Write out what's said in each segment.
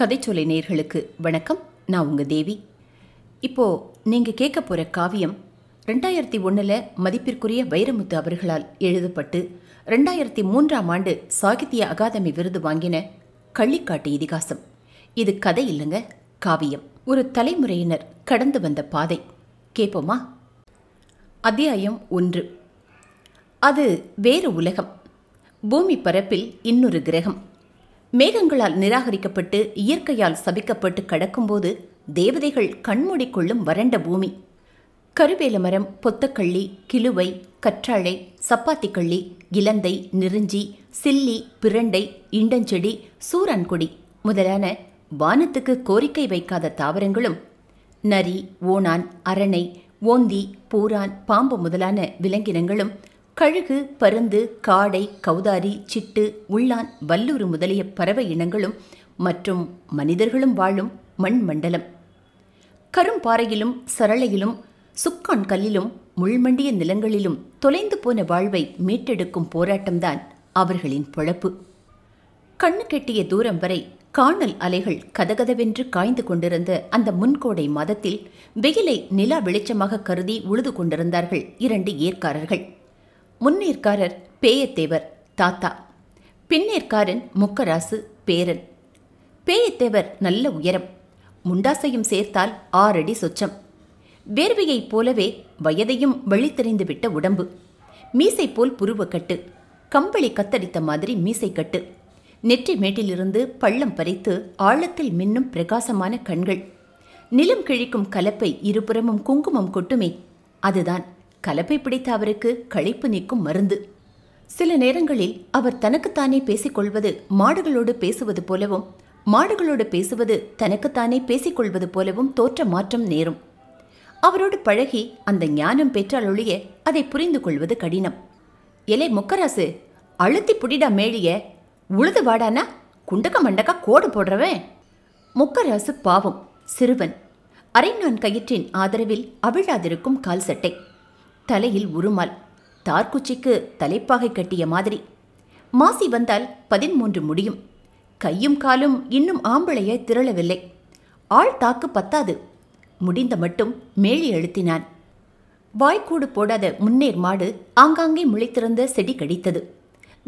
கதைச்சொலை நேர்களுக்கு வணக்கம் நான் உங்கள் தேவி இப்போது நீங்கள் கேட்க போகிற காவியம் ரெண்டாயிரத்தி ஒன்றில் மதிப்பிற்குரிய வைரமுத்து அவர்களால் எழுதப்பட்டு ரெண்டாயிரத்தி மூன்றாம் ஆண்டு சாகித்ய அகாதமி விருது வாங்கின கள்ளிக்காட்டு இதிகாசம் இது கதை இல்லைங்க காவியம் ஒரு தலைமுறையினர் கடந்து வந்த பாதை கேட்போமா அத்தியாயம் ஒன்று அது வேறு உலகம் பூமி பரப்பில் இன்னொரு கிரகம் மேகங்களால் நிராகரிக்கப்பட்டு இயற்கையால் சபிக்கப்பட்டு கடக்கும்போது தேவதைகள் கண்மூடி கொள்ளும் வறண்ட பூமி கருவேல மரம் பொத்தக்கள்ளி கிலுவை கற்றாழை சப்பாத்திக்கள்ளி இலந்தை நெருஞ்சி சில்லி பிரண்டை இண்டஞ்செடி சூரன்கொடி முதலான வானத்துக்கு கோரிக்கை வைக்காத தாவரங்களும் நரி ஓணான் அரணை ஓந்தி பூரான் பாம்பு முதலான விலங்கினங்களும் கழுகு பருந்து காடை கௌதாரி சிட்டு உள்ளான் வல்லூர் முதலிய பறவை இனங்களும் மற்றும் மனிதர்களும் வாழும் மண் மண்டலம் கரும்பாறையிலும் சரளையிலும் சுக்கான் கல்லிலும் முள்மண்டிய நிலங்களிலும் தொலைந்து போன வாழ்வை மீட்டெடுக்கும் போராட்டம்தான் அவர்களின் பொழப்பு கண்ணு கெட்டிய தூரம் வரை காணல் அலைகள் கதகதவென்று காய்ந்து கொண்டிருந்த அந்த முன்கோடை மாதத்தில் வெயிலை நிலா வெளிச்சமாக கருதி உழுது கொண்டிருந்தார்கள் இரண்டு ஏற்காரர்கள் முன்னேற்காரர் பேயத்தேவர் தாத்தா பின்னேற்காரன் முக்கராசு பேரன் பேயத்தேவர் நல்ல உயரம் முண்டாசையும் சேர்த்தால் ஆறடி சொச்சம் வேர்வையைப் போலவே வயதையும் வெளித்தெறிந்துவிட்ட உடம்பு மீசை போல் புருவக்கட்டு கம்பளி கத்தடித்த மாதிரி மீசைக்கட்டு நெற்றி மேட்டிலிருந்து பள்ளம் பறித்து ஆழத்தில் மின்னும் பிரகாசமான கண்கள் நிலம் கிழிக்கும் கலப்பை இருபுறமும் குங்குமம் கொட்டுமே அதுதான் கலப்பை பிடித்த அவருக்கு களைப்பு நீக்கும் மருந்து சில நேரங்களில் அவர் தனக்குத்தானே பேசிக்கொள்வது மாடுகளோடு பேசுவது போலவும் மாடுகளோடு பேசுவது தனக்குத்தானே பேசிக்கொள்வது போலவும் தோற்ற மாற்றம் நேரும் அவரோடு பழகி அந்த ஞானம் பெற்றாலொழிய அதை புரிந்து கொள்வது கடினம் எலே முக்கராசு அழுத்தி புடிடா மேழிய உழுது வாடானா குண்டக மண்டக்கா கோடு போடுறவன் முக்கராசு பாவம் சிறுவன் அரைநான் கயிற்றின் ஆதரவில் அவிழாதிருக்கும் கால் சட்டை தலையில் உருமால் தார்குச்சிக்கு தலைப்பாகை கட்டிய மாதிரி மாசி வந்தால் பதிமூன்று முடியும் கையும் காலும் இன்னும் ஆம்பளைய திரளவில்லை ஆள் தாக்கு பத்தாது முடிந்த மட்டும் மேலி அழுத்தினான் வாய்க்கூடு போடாத முன்னேர் மாடு ஆங்காங்கே முளைத்திருந்த செடி கடித்தது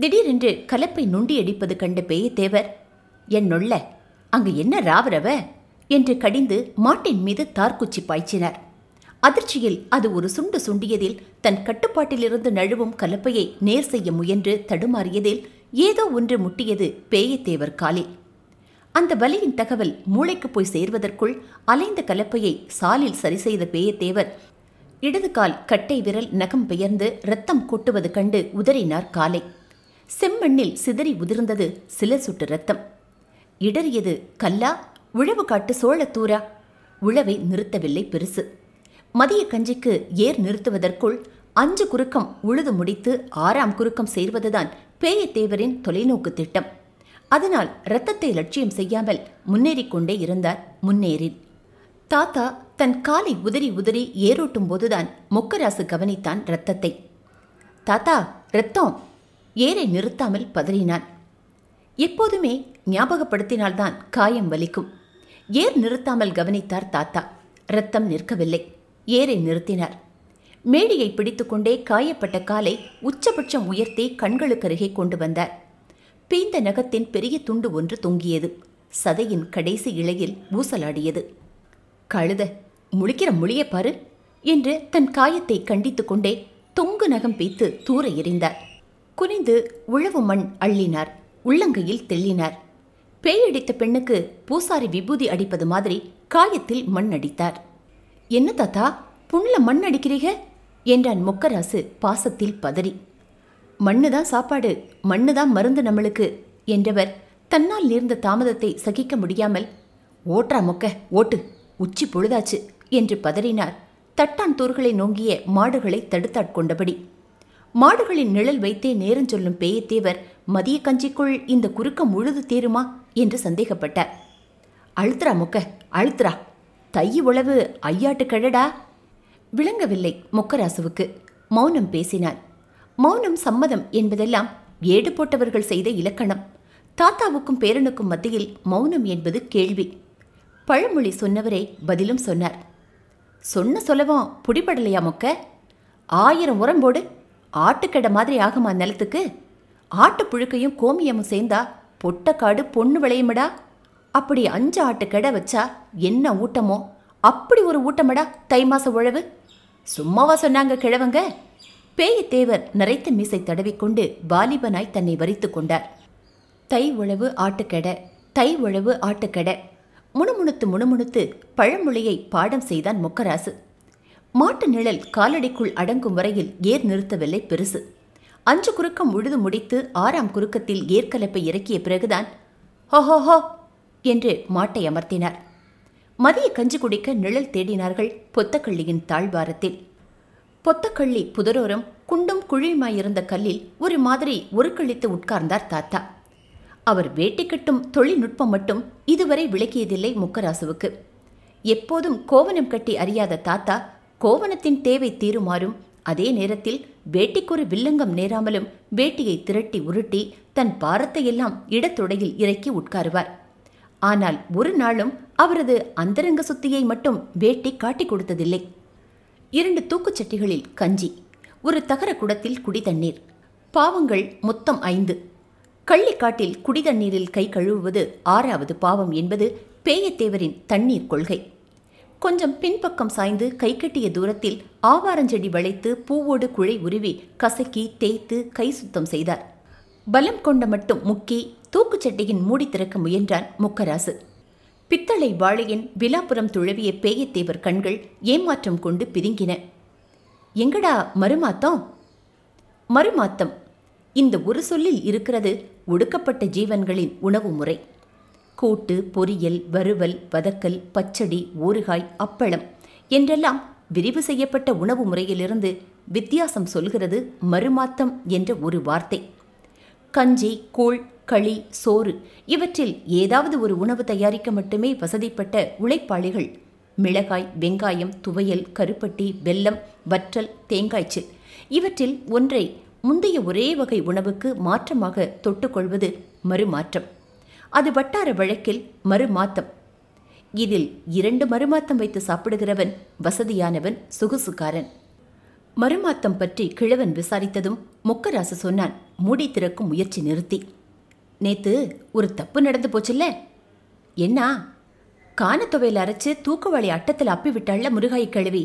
திடீரென்று கலப்பை நுண்டி அடிப்பது கண்ட பேயத்தேவர் என்னொல்ல அங்கு என்ன ராவரவ என்று கடிந்து மாட்டின் மீது தார்குச்சி பாய்ச்சினார் அதிர்ச்சியில் அது ஒரு சுண்டு சுண்டியதில் தன் கட்டுப்பாட்டிலிருந்து நழுவும் கலப்பையை நேர் செய்ய முயன்று தடுமாறியதில் ஏதோ ஒன்று முட்டியது பேயத்தேவர் காலில் அந்த வலியின் தகவல் மூளைக்கு போய் சேர்வதற்குள் அலைந்த கலப்பையை சாலில் சரி செய்த பேயத்தேவர் இடது கால் கட்டை விரல் நகம் பெயர்ந்து ரத்தம் கொட்டுவது கண்டு உதறினார் காலை செம்மண்ணில் சிதறி உதிர்ந்தது சில சுட்டு ரத்தம் இடறியது கல்லா உழவு காட்டு சோழத்தூரா உழவை நிறுத்தவில்லை பெருசு மதிய கஞ்சிக்கு ஏர் நிறுத்துவதற்குள் அஞ்சு குறுக்கம் உழுது முடித்து ஆறாம் குறுக்கம் சேர்வதுதான் பேயத்தேவரின் தொலைநோக்கு திட்டம் அதனால் இரத்தத்தை லட்சியம் செய்யாமல் முன்னேறிக் கொண்டே இருந்தார் முன்னேறின் தாத்தா தன் காலை உதறி உதறி ஏரோட்டும் போதுதான் மொக்கராசு கவனித்தான் இரத்தத்தை தாத்தா ரத்தம் ஏரை நிறுத்தாமல் பதறினான் எப்போதுமே ஞாபகப்படுத்தினால்தான் காயம் வலிக்கும் ஏர் நிறுத்தாமல் கவனித்தார் தாத்தா ரத்தம் நிற்கவில்லை ஏரை நிறுத்தினார் மேடியை பிடித்துக்கொண்டே காயப்பட்ட காலை உச்சபட்சம் உயர்த்தி கண்களுக்கு அருகே கொண்டு வந்தார் பீந்த நகத்தின் பெரிய துண்டு ஒன்று தொங்கியது சதையின் கடைசி இலையில் ஊசலாடியது கழுத முழிக்கிற மொழியை பாரு என்று தன் காயத்தை கண்டித்துக்கொண்டே கொண்டே தொங்கு நகம் பீத்து தூர எறிந்தார் குனிந்து உழவு மண் அள்ளினார் உள்ளங்கையில் தெள்ளினார் பேயடித்த பெண்ணுக்கு பூசாரி விபூதி அடிப்பது மாதிரி காயத்தில் மண் அடித்தார் என்ன தாத்தா புண்ணில் மண் அடிக்கிறீங்க என்றான் முக்கராசு பாசத்தில் பதறி மண்ணு தான் சாப்பாடு மண்ணு தான் மருந்து நம்மளுக்கு என்றவர் தன்னால் நேர்ந்த தாமதத்தை சகிக்க முடியாமல் ஓட்டா மொக்க ஓட்டு உச்சி பொழுதாச்சு என்று பதறினார் தட்டான் தூர்களை நோங்கிய மாடுகளை தடுத்தாட்கொண்டபடி மாடுகளின் நிழல் வைத்தே நேரஞ்சொல்லும் பேயத்தேவர் மதிய கஞ்சிக்குள் இந்த குறுக்கம் முழுது தீருமா என்று சந்தேகப்பட்டார் அழுத்துறா மொக்க அழுத்துறா தை உளவு ஐயாட்டு கழடா விளங்கவில்லை மொக்கராசுவுக்கு மௌனம் பேசினார் மௌனம் சம்மதம் என்பதெல்லாம் ஏடு போட்டவர்கள் செய்த இலக்கணம் தாத்தாவுக்கும் பேரனுக்கும் மத்தியில் மௌனம் என்பது கேள்வி பழமொழி சொன்னவரே பதிலும் சொன்னார் சொன்ன சொல்லவும் புடிபடலையா மொக்க ஆயிரம் உரம் போடு ஆட்டுக்கடை மாதிரி ஆகுமா நிலத்துக்கு ஆட்டு புழுக்கையும் கோமியமும் சேர்ந்தா பொட்டக்காடு பொண்ணு விளையுமடா அப்படி அஞ்சு ஆட்டு கிட வச்சா என்ன ஊட்டமோ அப்படி ஒரு ஊட்டமடா தை மாச உழவு சும்மாவா சொன்னாங்க கிழவங்க பேய தேவர் நரைத்த மீசை தடவிக்கொண்டு வாலிபனாய் தன்னை வரித்து கொண்டார் தை உழவு ஆட்டுக்கெட தை உழவு ஆட்டுக்கெட முணுமுணுத்து முணுமுணுத்து பழமொழியை பாடம் செய்தான் முக்கராசு மாட்டு நிழல் காலடிக்குள் அடங்கும் வரையில் ஏர் நிறுத்தவில்லை பெருசு அஞ்சு குறுக்கம் உழுது முடித்து ஆறாம் குறுக்கத்தில் ஏர்கலப்பை இறக்கிய பிறகுதான் ஹோஹோஹோ என்று மாட்டை அமர்த்தினார் மதிய கஞ்சி குடிக்க நிழல் தேடினார்கள் பொத்தக்கள்ளியின் தாழ்வாரத்தில் பொத்தக்கள்ளி புதரோரம் குண்டும் குழியுமாயிருந்த கல்லில் ஒரு மாதிரி கழித்து உட்கார்ந்தார் தாத்தா அவர் வேட்டி கட்டும் தொழில்நுட்பம் மட்டும் இதுவரை விளக்கியதில்லை முக்கராசுவுக்கு எப்போதும் கோவனம் கட்டி அறியாத தாத்தா கோவனத்தின் தேவை தீருமாறும் அதே நேரத்தில் வேட்டிக்கொரு வில்லங்கம் நேராமலும் வேட்டியை திரட்டி உருட்டி தன் பாரத்தையெல்லாம் இடத்துடையில் இறக்கி உட்காருவார் ஆனால் ஒரு நாளும் அவரது அந்தரங்க சுத்தியை மட்டும் வேட்டி காட்டி கொடுத்ததில்லை இரண்டு தூக்குச்சட்டிகளில் கஞ்சி ஒரு தகர குடத்தில் குடி தண்ணீர் பாவங்கள் மொத்தம் ஐந்து கள்ளிக்காட்டில் குடி தண்ணீரில் கை கழுவுவது ஆறாவது பாவம் என்பது பேயத்தேவரின் தண்ணீர் கொள்கை கொஞ்சம் பின்பக்கம் சாய்ந்து கை கட்டிய தூரத்தில் ஆவாரஞ்செடி வளைத்து பூவோடு குழை உருவி கசக்கி தேய்த்து கை சுத்தம் செய்தார் பலம் கொண்ட மட்டும் முக்கி தூக்குச்சட்டியின் மூடி திறக்க முயன்றான் முக்கராசு பித்தளை வாழையின் விழாபுரம் துழவிய பேயத்தேவர் கண்கள் ஏமாற்றம் கொண்டு பிதுங்கின எங்கடா மறுமாத்தம் மறுமாத்தம் இந்த ஒரு சொல்லில் இருக்கிறது ஒடுக்கப்பட்ட ஜீவன்களின் உணவு முறை கூட்டு பொரியல் வறுவல் வதக்கல் பச்சடி ஊறுகாய் அப்பளம் என்றெல்லாம் விரிவு செய்யப்பட்ட உணவு முறையிலிருந்து வித்தியாசம் சொல்கிறது மறுமாத்தம் என்ற ஒரு வார்த்தை கஞ்சி கூழ் களி சோறு இவற்றில் ஏதாவது ஒரு உணவு தயாரிக்க மட்டுமே வசதிப்பட்ட உழைப்பாளிகள் மிளகாய் வெங்காயம் துவையல் கருப்பட்டி வெல்லம் வற்றல் தேங்காய்ச்சில் இவற்றில் ஒன்றை முந்தைய ஒரே வகை உணவுக்கு மாற்றமாக தொட்டுக்கொள்வது மறுமாற்றம் அது வட்டார வழக்கில் மறுமாத்தம் இதில் இரண்டு மறுமாத்தம் வைத்து சாப்பிடுகிறவன் வசதியானவன் சுகுசுக்காரன் மறுமாத்தம் பற்றி கிழவன் விசாரித்ததும் மொக்கராசு சொன்னான் மூடி திறக்கும் முயற்சி நிறுத்தி நேத்து ஒரு தப்பு நடந்து போச்சுல்ல என்ன காணத்தொகையில் அரைச்சு தூக்குவாளி அட்டத்தில் அப்பி விட்டாள்ல முருகாய் கழுவி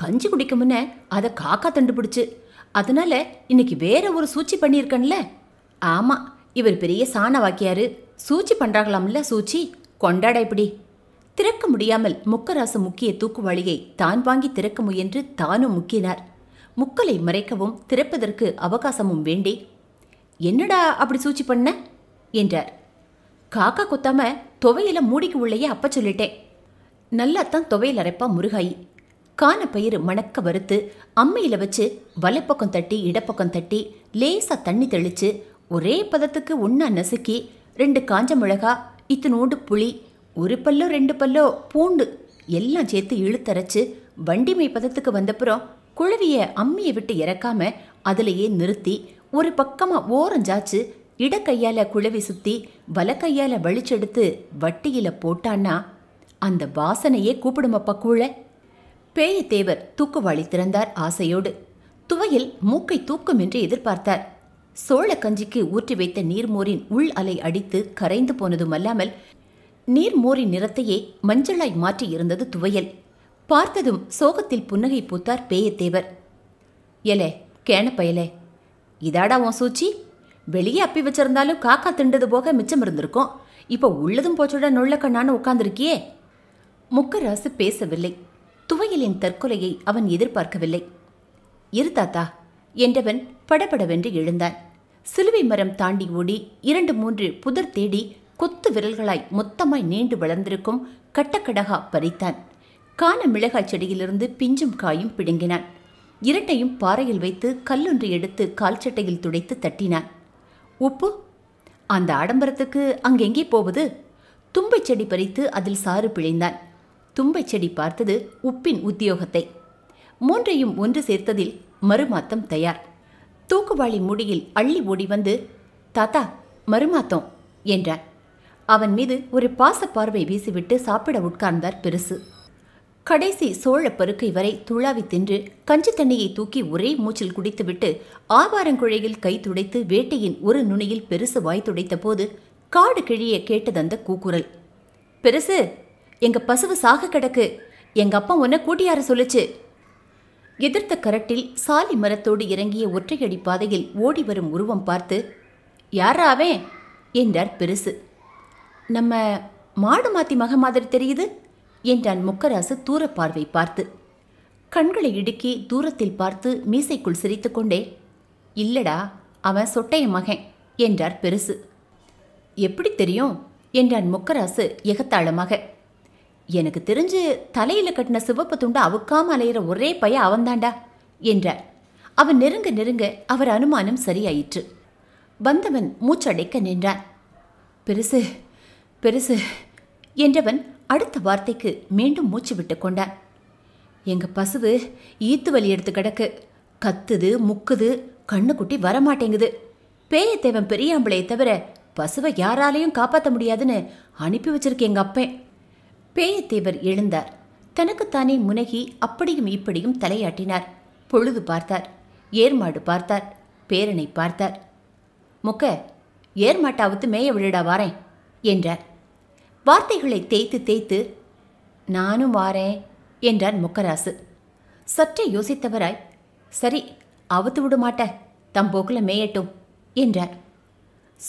கஞ்சி குடிக்க முன்ன அதை காக்கா தண்டுபிடிச்சு அதனால இன்னைக்கு வேற ஒரு சூழ்ச்சி பண்ணியிருக்கன்ல ஆமாம் இவர் பெரிய சாண வாக்கியாரு சூழ்ச்சி பண்றாங்களாம்ல சூழ்ச்சி கொண்டாட இப்படி திறக்க முடியாமல் முக்கராசு முக்கிய தூக்குவாளியை தான் வாங்கி திறக்க முயன்று தானும் முக்கினார் முக்கலை மறைக்கவும் திறப்பதற்கு அவகாசமும் வேண்டி என்னடா அப்படி சூழ்ச்சி பண்ண என்றார் காக்கா குத்தாம துவையில மூடிக்கு உள்ளேயே அப்ப சொல்லிட்டேன் நல்லா தான் துவையில் அரைப்பா முருகாயி காண பயிறு மணக்க வறுத்து அம்மையில் வச்சு வலைப்பக்கம் தட்டி இடப்பக்கம் தட்டி லேசாக தண்ணி தெளித்து ஒரே பதத்துக்கு ஒன்றா நசுக்கி ரெண்டு காஞ்ச மிளகா இத்தனோண்டு புளி ஒரு பல்லோ ரெண்டு பல்லோ பூண்டு எல்லாம் சேர்த்து இழுத்தரைச்சு வண்டிமை பதத்துக்கு வந்தப்புறம் குழவிய அம்மியை விட்டு இறக்காம அதிலேயே நிறுத்தி ஒரு பக்கமாக ஓரஞ்சாச்சு இடக்கையால குழவி சுத்தி வலக்கையால வலிச்செடுத்து வட்டியில போட்டான்னா அந்த வாசனையே கூப்பிடுமப்பா கூழ பேயத்தேவர் தூக்குவாளி திறந்தார் ஆசையோடு துவையில் மூக்கை தூக்கும் என்று எதிர்பார்த்தார் சோழ கஞ்சிக்கு ஊற்றி வைத்த நீர்மோரின் உள் அலை அடித்து கரைந்து போனதும் அல்லாமல் நீர்மோரின் நிறத்தையே மஞ்சளாய் மாற்றி இருந்தது துவையல் பார்த்ததும் சோகத்தில் புன்னகை பூத்தார் பேயத்தேவர் எலே கேன பயலே இதாடா உன் சூச்சி வெளியே அப்பி வச்சிருந்தாலும் காக்கா திண்டது போக மிச்சம் இருந்திருக்கும் இப்போ உள்ளதும் போச்சுட நுள்ளக்கண்ணான்னு உட்கார்ந்துருக்கியே முக்கராசு பேசவில்லை துவையலின் தற்கொலையை அவன் எதிர்பார்க்கவில்லை இரு தாத்தா என்றவன் படபடவென்று எழுந்தான் சிலுவை மரம் தாண்டி ஓடி இரண்டு மூன்று புதர் தேடி கொத்து விரல்களாய் மொத்தமாய் நீண்டு வளர்ந்திருக்கும் கட்டக்கடகா பறித்தான் காண மிளகாய் செடியிலிருந்து பிஞ்சும் காயும் பிடுங்கினான் இரட்டையும் பாறையில் வைத்து கல்லொன்று எடுத்து சட்டையில் துடைத்து தட்டினான் உப்பு அந்த ஆடம்பரத்துக்கு அங்கெங்கே போவது தும்பை செடி பறித்து அதில் சாறு பிழைந்தான் தும்பை செடி பார்த்தது உப்பின் உத்தியோகத்தை மூன்றையும் ஒன்று சேர்த்ததில் மறுமாத்தம் தயார் தூக்குவாளி முடியில் அள்ளி ஓடி வந்து தாத்தா மறுமாத்தம் என்றார் அவன் மீது ஒரு பாச பார்வை வீசிவிட்டு சாப்பிட உட்கார்ந்தார் பெருசு கடைசி சோழ பருக்கை வரை துளாவி தின்று கஞ்சி தண்ணியை தூக்கி ஒரே மூச்சில் குடித்துவிட்டு ஆவாரங்குழையில் கை துடைத்து வேட்டையின் ஒரு நுனியில் பெருசு வாய் துடைத்த போது காடு கிழிய கேட்டதந்த கூக்குரல் பெருசு எங்க பசுவு சாக கிடக்கு எங்க அப்பா உன்ன கூட்டியார சொல்லுச்சு எதிர்த்த கரட்டில் சாலி மரத்தோடு இறங்கிய ஒற்றையடி பாதையில் ஓடி வரும் உருவம் பார்த்து யாராவே என்றார் பெருசு நம்ம மாடு மாத்தி மக மாதிரி தெரியுது என்றான் முக்கராசு தூர பார்வை பார்த்து கண்களை இடுக்கி தூரத்தில் பார்த்து மீசைக்குள் சிரித்துக்கொண்டே இல்லடா அவன் சொட்டைய மகன் என்றார் பெருசு எப்படி தெரியும் என்றான் முக்கராசு எகத்தாளமாக எனக்கு தெரிஞ்சு தலையில் கட்டின சிவப்பு துண்டு அவுக்காம அலையிற ஒரே பைய அவன்தாண்டா என்றார் அவன் நெருங்க நெருங்க அவர் அனுமானம் சரியாயிற்று வந்தவன் மூச்சடைக்க நின்றான் பெருசு பெருசு என்றவன் அடுத்த வார்த்தைக்கு மீண்டும் மூச்சு விட்டு கொண்டான் எங்கள் பசுவு ஈத்து வலி எடுத்து கிடக்கு கத்துது முக்குது கண்ணுக்குட்டி வரமாட்டேங்குது பேயத்தேவன் பெரியாம்பளையை தவிர பசுவை யாராலையும் காப்பாற்ற முடியாதுன்னு அனுப்பி வச்சிருக்க எங்கள் அப்பேன் பேயத்தேவர் எழுந்தார் தனக்குத்தானே முனகி அப்படியும் இப்படியும் தலையாட்டினார் பொழுது பார்த்தார் ஏர்மாடு பார்த்தார் பேரனை பார்த்தார் முக்க ஏர்மாட்டாவுத்து மேய விழுடா வாரேன் என்றார் வார்த்தைகளை தேய்த்து தேய்த்து நானும் வாரேன் என்றான் முக்கராசு சற்றே யோசித்தவராய் சரி அவுத்து விடமாட்ட மாட்ட தம்போக்கில் மேயட்டும் என்றார்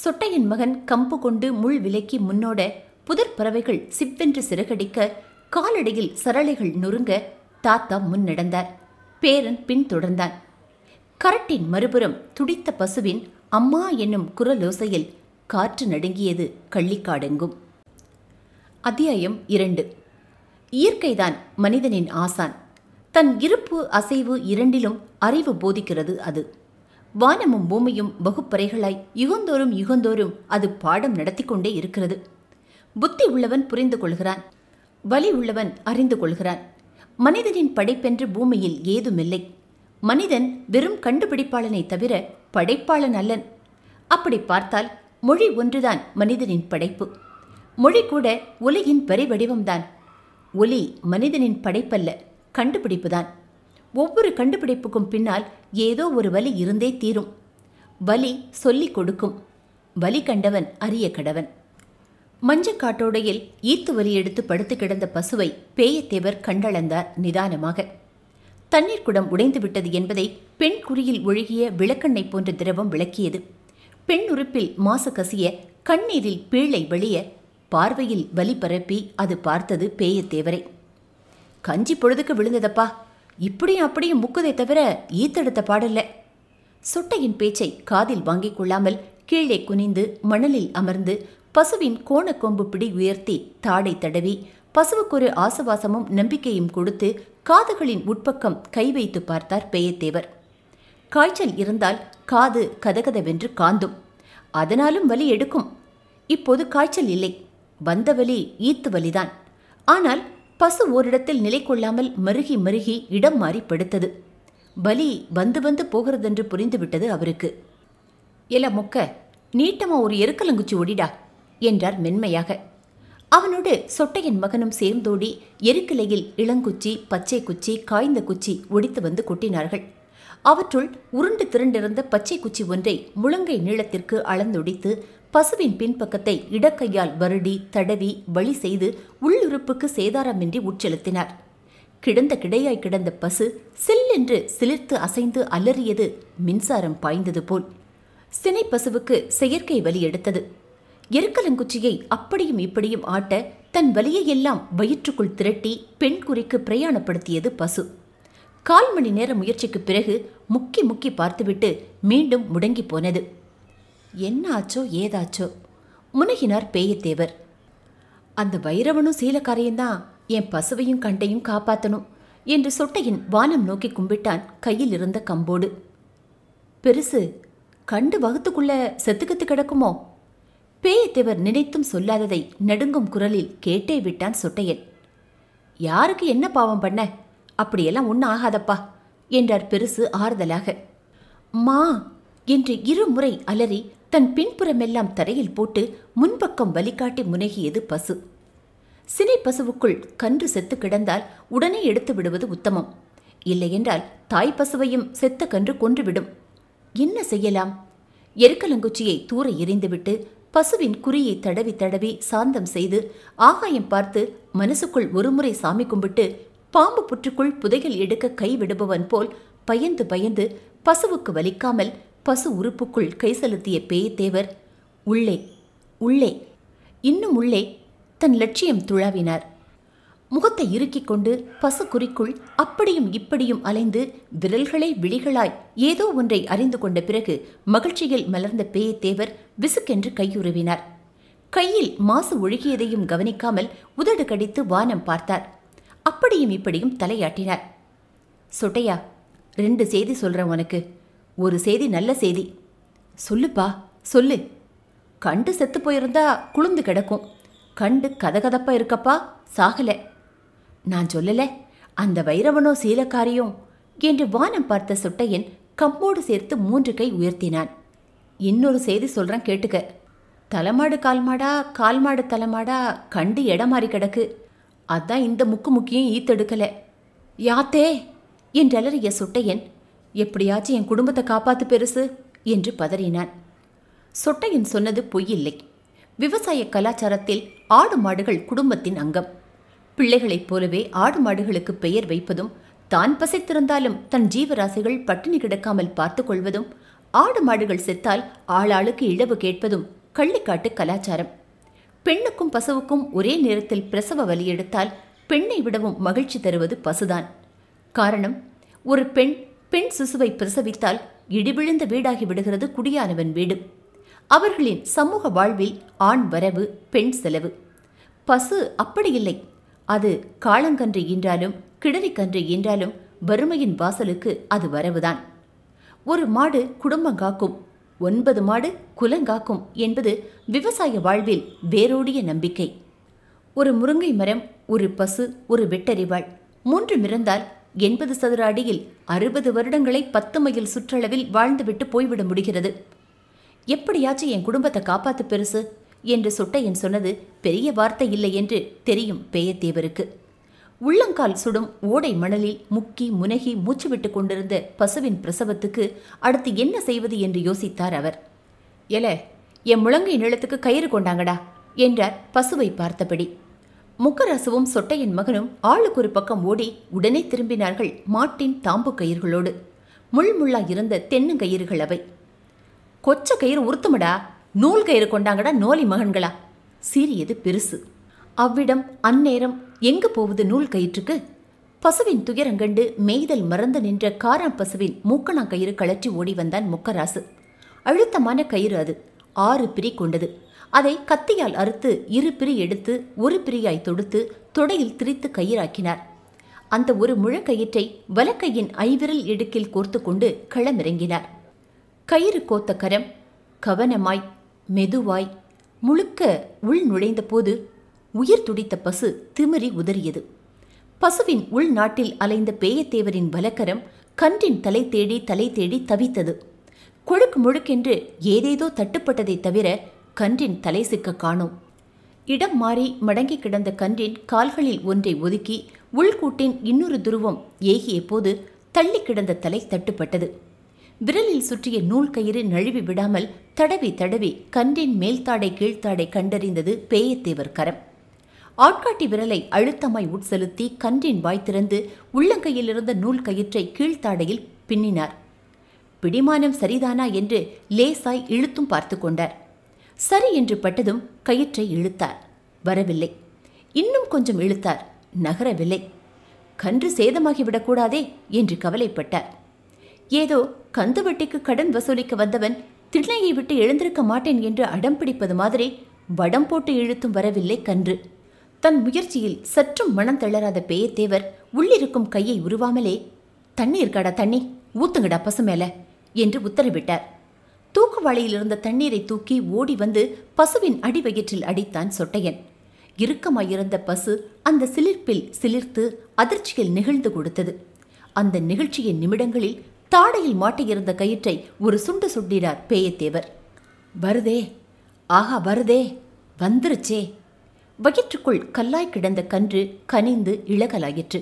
சொட்டையின் மகன் கம்பு கொண்டு முள் விலக்கி முன்னோட புதற் பறவைகள் சிப்பென்று சிறகடிக்க காலடியில் சரளைகள் நொறுங்க தாத்தா முன்னடந்தார் பேரன் பின் தொடர்ந்தான் கரட்டின் மறுபுறம் துடித்த பசுவின் அம்மா என்னும் குரலோசையில் காற்று நடுங்கியது கள்ளிக்காடெங்கும் அத்தியாயம் இரண்டு இயற்கைதான் மனிதனின் ஆசான் தன் இருப்பு அசைவு இரண்டிலும் அறிவு போதிக்கிறது அது வானமும் பூமியும் வகுப்பறைகளாய் யுகந்தோறும் யுகந்தோறும் அது பாடம் நடத்தி கொண்டே இருக்கிறது புத்தி உள்ளவன் புரிந்து கொள்கிறான் வலி உள்ளவன் அறிந்து கொள்கிறான் மனிதனின் படைப்பென்று பூமியில் ஏதுமில்லை மனிதன் வெறும் கண்டுபிடிப்பாளனை தவிர படைப்பாளன் அல்லன் அப்படி பார்த்தால் மொழி ஒன்றுதான் மனிதனின் படைப்பு மொழி கூட ஒலியின் வடிவம்தான் ஒலி மனிதனின் படைப்பல்ல கண்டுபிடிப்புதான் ஒவ்வொரு கண்டுபிடிப்புக்கும் பின்னால் ஏதோ ஒரு வலி இருந்தே தீரும் வலி சொல்லிக் கொடுக்கும் வலி கண்டவன் அரிய கடவன் மஞ்சக்காட்டோடையில் ஈத்து வலி எடுத்து படுத்து கிடந்த பசுவை பேயத்தேவர் கண்டளந்தார் நிதானமாக தண்ணீர் குடம் உடைந்து விட்டது என்பதை பெண் குறியில் ஒழுகிய விளக்கெண்ணை போன்ற திரவம் விளக்கியது பெண் உறுப்பில் மாசு கசிய கண்ணீரில் பீழை வெளிய பார்வையில் வலி பரப்பி அது பார்த்தது பேயத்தேவரே கஞ்சி பொழுதுக்கு விழுந்ததப்பா இப்படியும் அப்படியும் முக்குதை தவிர ஈத்தெடுத்த பாடல்ல சுட்டையின் பேச்சை காதில் வாங்கிக் கொள்ளாமல் கீழே குனிந்து மணலில் அமர்ந்து பசுவின் கோணக்கொம்பு பிடி உயர்த்தி தாடை தடவி பசுவுக்கொரு ஆசவாசமும் நம்பிக்கையும் கொடுத்து காதுகளின் உட்பக்கம் கை வைத்து பார்த்தார் பேயத்தேவர் காய்ச்சல் இருந்தால் காது கதகதவென்று காந்தும் அதனாலும் வலி எடுக்கும் இப்போது காய்ச்சல் இல்லை வந்த வலி ஈத்து வலிதான் ஆனால் பசு ஓரிடத்தில் நிலை கொள்ளாமல் மருகி மருகி இடம் மாறி படுத்தது பலி வந்து வந்து போகிறதென்று புரிந்துவிட்டது அவருக்கு எல மொக்க நீட்டமா ஒரு எருக்கலங்குச்சி ஒடிடா என்றார் மென்மையாக அவனோடு சொட்டையின் மகனும் சேர்ந்தோடி எருக்கிலையில் இளங்குச்சி பச்சை குச்சி காய்ந்த குச்சி ஒடித்து வந்து கொட்டினார்கள் அவற்றுள் உருண்டு திரண்டிருந்த பச்சை குச்சி ஒன்றை முழங்கை நீளத்திற்கு அளந்தொடித்து பசுவின் பின்பக்கத்தை இடக்கையால் வருடி தடவி வழி செய்து உள்ளுறுப்புக்கு சேதாரமின்றி உட்செலுத்தினார் கிடந்த கிடையாய் கிடந்த பசு சில்லென்று சிலிர்த்து அசைந்து அலறியது மின்சாரம் பாய்ந்தது போல் சினை பசுவுக்கு செயற்கை வலி எடுத்தது எருக்கலங்குச்சியை அப்படியும் இப்படியும் ஆட்ட தன் வலியையெல்லாம் வயிற்றுக்குள் திரட்டி பெண் குறிக்கு பிரயாணப்படுத்தியது பசு கால் மணி நேர முயற்சிக்கு பிறகு முக்கி முக்கி பார்த்துவிட்டு மீண்டும் முடங்கி போனது என்ன ஆச்சோ ஏதாச்சோ முனகினார் பேயத்தேவர் அந்த வைரவனும் சீலக்காரையும் என் பசுவையும் கண்டையும் காப்பாற்றணும் என்று சொட்டையின் வானம் நோக்கி கும்பிட்டான் கையில் இருந்த கம்போடு பெருசு கண்டு வகுத்துக்குள்ள செத்துக்கத்து கிடக்குமோ பேயத்தேவர் நினைத்தும் சொல்லாததை நடுங்கும் குரலில் கேட்டே விட்டான் சொட்டையன் யாருக்கு என்ன பாவம் பண்ண அப்படியெல்லாம் ஒன்றும் ஆகாதப்பா என்றார் பெருசு ஆறுதலாக மா என்று இருமுறை அலறி தன் பின்புறமெல்லாம் தரையில் போட்டு முன்பக்கம் வழிகாட்டி முனகியது பசு சினை பசுவுக்குள் கன்று செத்து கிடந்தால் உடனே எடுத்து விடுவது உத்தமம் இல்லையென்றால் தாய் பசுவையும் செத்த கன்று கொன்றுவிடும் என்ன செய்யலாம் எருக்கலங்குச்சியை தூர எரிந்துவிட்டு பசுவின் குறியை தடவி தடவி சாந்தம் செய்து ஆகாயம் பார்த்து மனசுக்குள் ஒருமுறை சாமி கும்பிட்டு பாம்பு புற்றுக்குள் புதையல் எடுக்க கைவிடுபவன் போல் பயந்து பயந்து பசுவுக்கு வலிக்காமல் பசு உறுப்புக்குள் கை செலுத்திய பேய்த்தேவர் உள்ளே உள்ளே இன்னும் உள்ளே தன் லட்சியம் துழாவினார் முகத்தை இறுக்கிக் கொண்டு பசு குறிக்குள் அப்படியும் இப்படியும் அலைந்து விரல்களை விழிகளாய் ஏதோ ஒன்றை அறிந்து கொண்ட பிறகு மகிழ்ச்சியில் மலர்ந்த பேயத்தேவர் விசுக்கென்று கையுருவினார் கையில் மாசு ஒழுகியதையும் கவனிக்காமல் உதடு கடித்து வானம் பார்த்தார் அப்படியும் இப்படியும் தலையாட்டினார் சொட்டையா ரெண்டு செய்தி சொல்றேன் உனக்கு ஒரு செய்தி நல்ல செய்தி சொல்லுப்பா சொல்லு கண்டு செத்து போயிருந்தா குளிந்து கிடக்கும் கண்டு கதகதப்பா இருக்கப்பா சாகலை நான் சொல்லல அந்த வைரவனோ சீலக்காரியும் என்று வானம் பார்த்த சுட்டையன் கம்போடு சேர்த்து மூன்று கை உயர்த்தினான் இன்னொரு செய்தி சொல்கிறேன் கேட்டுக்க தலைமாடு கால்மாடா கால்மாடு தலைமாடா கண்டு இடமாறி கிடக்கு அதான் இந்த முக்கு முக்கியம் ஈத்தெடுக்கல யாத்தே என்றலறிய சுட்டையன் எப்படியாச்சும் என் குடும்பத்தை காப்பாத்து பெருசு என்று பதறினான் சொட்டையன் சொன்னது பொய் இல்லை விவசாய கலாச்சாரத்தில் ஆடு மாடுகள் குடும்பத்தின் அங்கம் பிள்ளைகளைப் போலவே ஆடு மாடுகளுக்கு பெயர் வைப்பதும் தான் பசைத்திருந்தாலும் தன் ஜீவராசிகள் பட்டினி கிடக்காமல் பார்த்து கொள்வதும் ஆடு மாடுகள் செத்தால் ஆளாளுக்கு இழவு கேட்பதும் கள்ளிக்காட்டு கலாச்சாரம் பெண்ணுக்கும் பசுவுக்கும் ஒரே நேரத்தில் பிரசவ வலி எடுத்தால் பெண்ணை விடவும் மகிழ்ச்சி தருவது பசுதான் காரணம் ஒரு பெண் பெண் சிசுவை பிரசவித்தால் இடிவிழுந்த வீடாகி விடுகிறது குடியானவன் வீடு அவர்களின் சமூக வாழ்வில் ஆண் வரவு பெண் செலவு பசு அப்படியில்லை அது காளங்கன்று ஈன்றாலும் கிடரிக்கன்று என்றாலும் வறுமையின் வாசலுக்கு அது வரவுதான் ஒரு மாடு குடும்பங்காக்கும் ஒன்பது மாடு குலங்காக்கும் என்பது விவசாய வாழ்வில் வேரோடிய நம்பிக்கை ஒரு முருங்கை மரம் ஒரு பசு ஒரு வெட்டறிவாள் மூன்று மிரந்தால் எண்பது சதுர அடியில் அறுபது வருடங்களை பத்து மைல் சுற்றளவில் வாழ்ந்துவிட்டு போய்விட முடிகிறது எப்படியாச்சும் என் குடும்பத்தை காப்பாத்து பெருசு என்று சுட்டையன் சொன்னது பெரிய வார்த்தை இல்லை என்று தெரியும் பேயத்தேவருக்கு உள்ளங்கால் சுடும் ஓடை மணலில் முக்கி முனகி மூச்சுவிட்டு கொண்டிருந்த பசுவின் பிரசவத்துக்கு அடுத்து என்ன செய்வது என்று யோசித்தார் அவர் எல என் முழங்கை நிலத்துக்கு கயிறு கொண்டாங்கடா என்றார் பசுவை பார்த்தபடி முக்கரசுவும் சொட்டையின் மகனும் ஆளுக்கு ஒரு பக்கம் ஓடி உடனே திரும்பினார்கள் மாட்டின் தாம்பு கயிர்களோடு முள் முள்ளா இருந்த கயிறுகள் அவை கொச்ச கயிறு உருத்துமடா நூல் கயிறு கொண்டாங்கடா நோலி மகன்களா சீரியது பெருசு அவ்விடம் அந்நேரம் எங்கு போவது நூல் கயிற்றுக்கு பசுவின் துயரங்கண்டு மெய்தல் மறந்து நின்ற காரா பசுவின் மூக்கணா கயிறு கழற்றி ஓடி வந்தான் முக்கராசு அழுத்தமான கயிறு அது ஆறு பிரி கொண்டது அதை கத்தியால் அறுத்து இரு பிரி எடுத்து ஒரு பிரியாய் தொடுத்து தொடையில் திரித்து கயிறாக்கினார் அந்த ஒரு முழக்கயிற்றை வலக்கையின் ஐவிரல் இடுக்கில் கோர்த்து கொண்டு களமிறங்கினார் கயிறு கோத்த கரம் கவனமாய் மெதுவாய் முழுக்க உள் நுழைந்த போது உயிர் துடித்த பசு திமிரி உதறியது பசுவின் உள்நாட்டில் அலைந்த பேயத்தேவரின் வலக்கரம் கன்றின் தலை தேடி தலை தேடி தவித்தது கொழுக்கு முழுக்கென்று ஏதேதோ தட்டுப்பட்டதை தவிர கன்றின் தலை சிக்க காணும் இடம் மாறி மடங்கி கிடந்த கன்றின் கால்களில் ஒன்றை ஒதுக்கி உள்கூட்டின் இன்னொரு துருவம் ஏகிய போது தள்ளி கிடந்த தலை தட்டுப்பட்டது விரலில் சுற்றிய நூல் கயிறு நழுவி விடாமல் தடவி தடவி கன்றின் மேல்தாடை கீழ்த்தாடை கண்டறிந்தது பேயத்தேவர் கரம் ஆட்காட்டி விரலை அழுத்தமாய் உட்செலுத்தி கன்றின் வாய் திறந்து உள்ளங்கையிலிருந்த நூல் கயிற்றை கீழ்த்தாடையில் பின்னினார் பிடிமானம் சரிதானா என்று லேசாய் இழுத்தும் பார்த்து கொண்டார் சரி என்று பட்டதும் கயிற்றை இழுத்தார் வரவில்லை இன்னும் கொஞ்சம் இழுத்தார் நகரவில்லை கன்று சேதமாகிவிடக்கூடாதே என்று கவலைப்பட்டார் ஏதோ கந்து வட்டிக்கு கடன் வசூலிக்க வந்தவன் திண்ணையை விட்டு எழுந்திருக்க மாட்டேன் என்று அடம் பிடிப்பது மாதிரி வடம் போட்டு இழுத்தும் வரவில்லை கன்று தன் முயற்சியில் சற்றும் மனம் தளராத பேயத்தேவர் உள்ளிருக்கும் கையை உருவாமலே தண்ணீர் கடா தண்ணி ஊத்துங்கடா பசுமேல என்று உத்தரவிட்டார் தூக்கு வலையிலிருந்த தண்ணீரை தூக்கி ஓடி வந்து பசுவின் அடிவயிற்றில் அடித்தான் சொட்டையன் இறுக்கமாயிருந்த பசு அந்த சிலிர்ப்பில் சிலிர்த்து அதிர்ச்சியில் நிகழ்ந்து கொடுத்தது அந்த நிகழ்ச்சியின் நிமிடங்களில் தாடையில் மாட்டியிருந்த கயிற்றை ஒரு சுண்டு சுண்டினார் பேயத்தேவர் வருதே ஆகா வருதே வந்துருச்சே வயிற்றுக்குள் கல்லாய் கிடந்த கன்று கனிந்து இழகலாயிற்று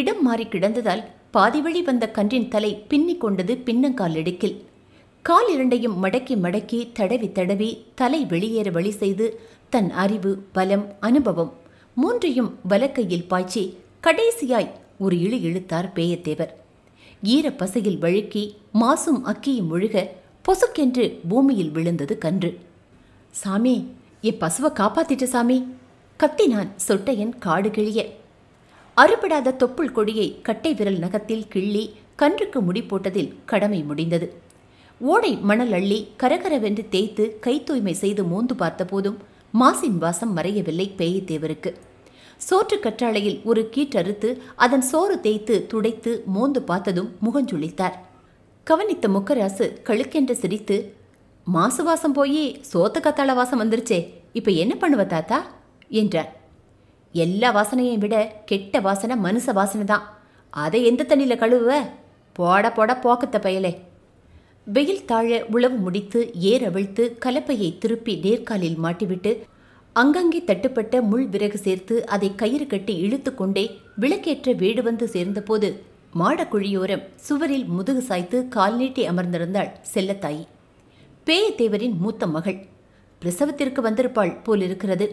இடம் மாறி கிடந்ததால் பாதிவழி வந்த கன்றின் தலை பின்னிக் கொண்டது பின்னங்கால் இடுக்கில் கால் இரண்டையும் மடக்கி மடக்கி தடவி தடவி தலை வெளியேற வழி செய்து தன் அறிவு பலம் அனுபவம் மூன்றையும் வலக்கையில் பாய்ச்சி கடைசியாய் ஒரு இழு இழுத்தார் பேயத்தேவர் ஈர பசையில் வழுக்கி மாசும் அக்கியும் ஒழுக பொசுக்கென்று பூமியில் விழுந்தது கன்று சாமி என் பசுவை காப்பாத்திட்டு சாமி கத்தினான் சொட்டையன் காடு கிழிய அறுபடாத தொப்புள் கொடியை கட்டை விரல் நகத்தில் கிள்ளி கன்றுக்கு முடி போட்டதில் கடமை முடிந்தது ஓடை மணல் அள்ளி கரகரவென்று தேய்த்து கை தூய்மை செய்து மோந்து பார்த்தபோதும் மாசின் வாசம் மறையவில்லை பேயத்தேவருக்கு சோற்று கற்றாழையில் ஒரு கீற்றறுத்து அதன் சோறு தேய்த்து துடைத்து மோந்து பார்த்ததும் முகஞ்சுளித்தார் கவனித்த முக்கராசு கழுக்கென்று சிரித்து மாசு வாசம் போய் சோத்த கத்தாழ வாசம் வந்துருச்சே இப்போ என்ன பண்ணுவ தாத்தா என்றார் எல்லா வாசனையும் விட கெட்ட வாசனை மனுஷ வாசனை தான் அதை எந்த தண்ணியில் கழுவுவ போட போட போக்கத்த பயலே வெயில் தாழ உழவு முடித்து அவிழ்த்து கலப்பையை திருப்பி நேர்காலில் மாட்டிவிட்டு அங்கங்கே தட்டுப்பட்ட முள் விறகு சேர்த்து அதை கயிறு கட்டி இழுத்து கொண்டே விளக்கேற்ற வீடு வந்து சேர்ந்தபோது மாடக்குழியோரம் சுவரில் முதுகு சாய்த்து கால் நீட்டி அமர்ந்திருந்தாள் செல்லத்தாயி பேயத்தேவரின் மூத்த மகள் பிரசவத்திற்கு வந்திருப்பாள் போலிருக்கிறது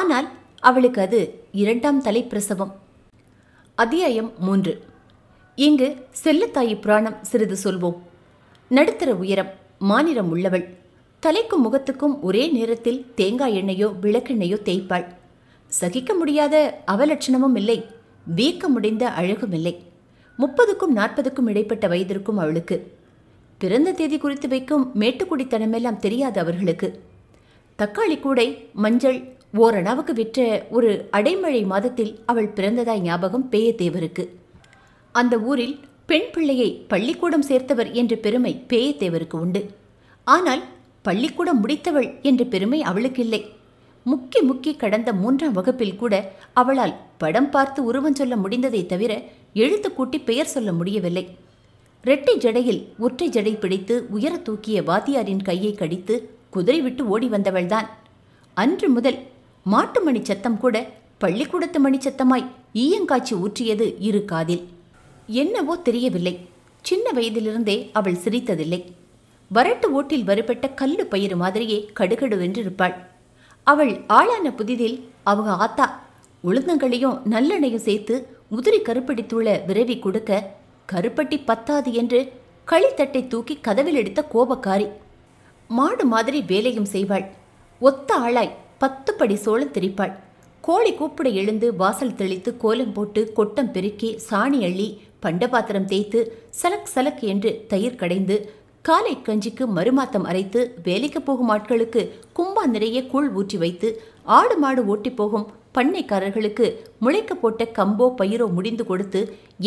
ஆனால் அவளுக்கு அது இரண்டாம் தலை பிரசவம் அத்தியாயம் மூன்று இங்கு செல்லத்தாயி புராணம் சிறிது சொல்வோம் நடுத்தர உயரம் மாநிலம் உள்ளவள் தலைக்கும் முகத்துக்கும் ஒரே நேரத்தில் தேங்காய் எண்ணெயோ விளக்கெண்ணையோ தேய்ப்பாள் சகிக்க முடியாத அவலட்சணமும் இல்லை வீக்க முடிந்த அழகும் இல்லை முப்பதுக்கும் நாற்பதுக்கும் இடைப்பட்ட வயதிற்கும் அவளுக்கு பிறந்த தேதி குறித்து வைக்கும் மேட்டுக்குடித்தனமெல்லாம் தெரியாது அவர்களுக்கு தக்காளி கூடை மஞ்சள் ஓரளவுக்கு விற்ற ஒரு அடைமழை மாதத்தில் அவள் பிறந்ததாய் ஞாபகம் பேயத்தேவருக்கு அந்த ஊரில் பெண் பிள்ளையை பள்ளிக்கூடம் சேர்த்தவர் என்ற பெருமை பேயத்தேவருக்கு உண்டு ஆனால் பள்ளிக்கூடம் முடித்தவள் என்ற பெருமை அவளுக்கில்லை முக்கி முக்கி கடந்த மூன்றாம் வகுப்பில் கூட அவளால் படம் பார்த்து உருவம் சொல்ல முடிந்ததை தவிர எழுத்து கூட்டி பெயர் சொல்ல முடியவில்லை ரெட்டை ஜடையில் ஒற்றை ஜடை பிடித்து உயர தூக்கிய வாத்தியாரின் கையை கடித்து குதிரை விட்டு ஓடி வந்தவள்தான் அன்று முதல் மாட்டு மணி சத்தம் கூட பள்ளிக்கூடத்து மணி சத்தமாய் ஈயங்காய்ச்சி ஊற்றியது இரு காதில் என்னவோ தெரியவில்லை சின்ன வயதிலிருந்தே அவள் சிரித்ததில்லை வறட்டு ஓட்டில் வறுபட்ட கல்லு பயிறு மாதிரியே கடுகடுவென்றிருப்பாள் அவள் ஆளான புதிதில் அவங்க ஆத்தா உளுந்தங்களையும் நல்லெண்ணையும் சேர்த்து உதிரி கருப்படித்துள்ள விரைவி கொடுக்க கருப்பட்டி பத்தாது என்று களித்தட்டை தூக்கி கதவில் எடுத்த கோபக்காரி மாடு மாதிரி வேலையும் செய்வாள் ஒத்த ஆளாய் பத்து படி சோளம் திரிப்பாள் கோழி கூப்பிட எழுந்து வாசல் தெளித்து கோலம் போட்டு கொட்டம் பெருக்கி சாணி அள்ளி பண்டபாத்திரம் தேய்த்து சலக் சலக் என்று தயிர் கடைந்து காலை கஞ்சிக்கு மறுமாத்தம் அரைத்து வேலைக்கு போகும் ஆட்களுக்கு கும்பா நிறைய கூழ் ஊற்றி வைத்து ஆடு மாடு ஓட்டி போகும் பண்ணைக்காரர்களுக்கு முளைக்க போட்ட கம்போ பயிரோ முடிந்து கொடுத்து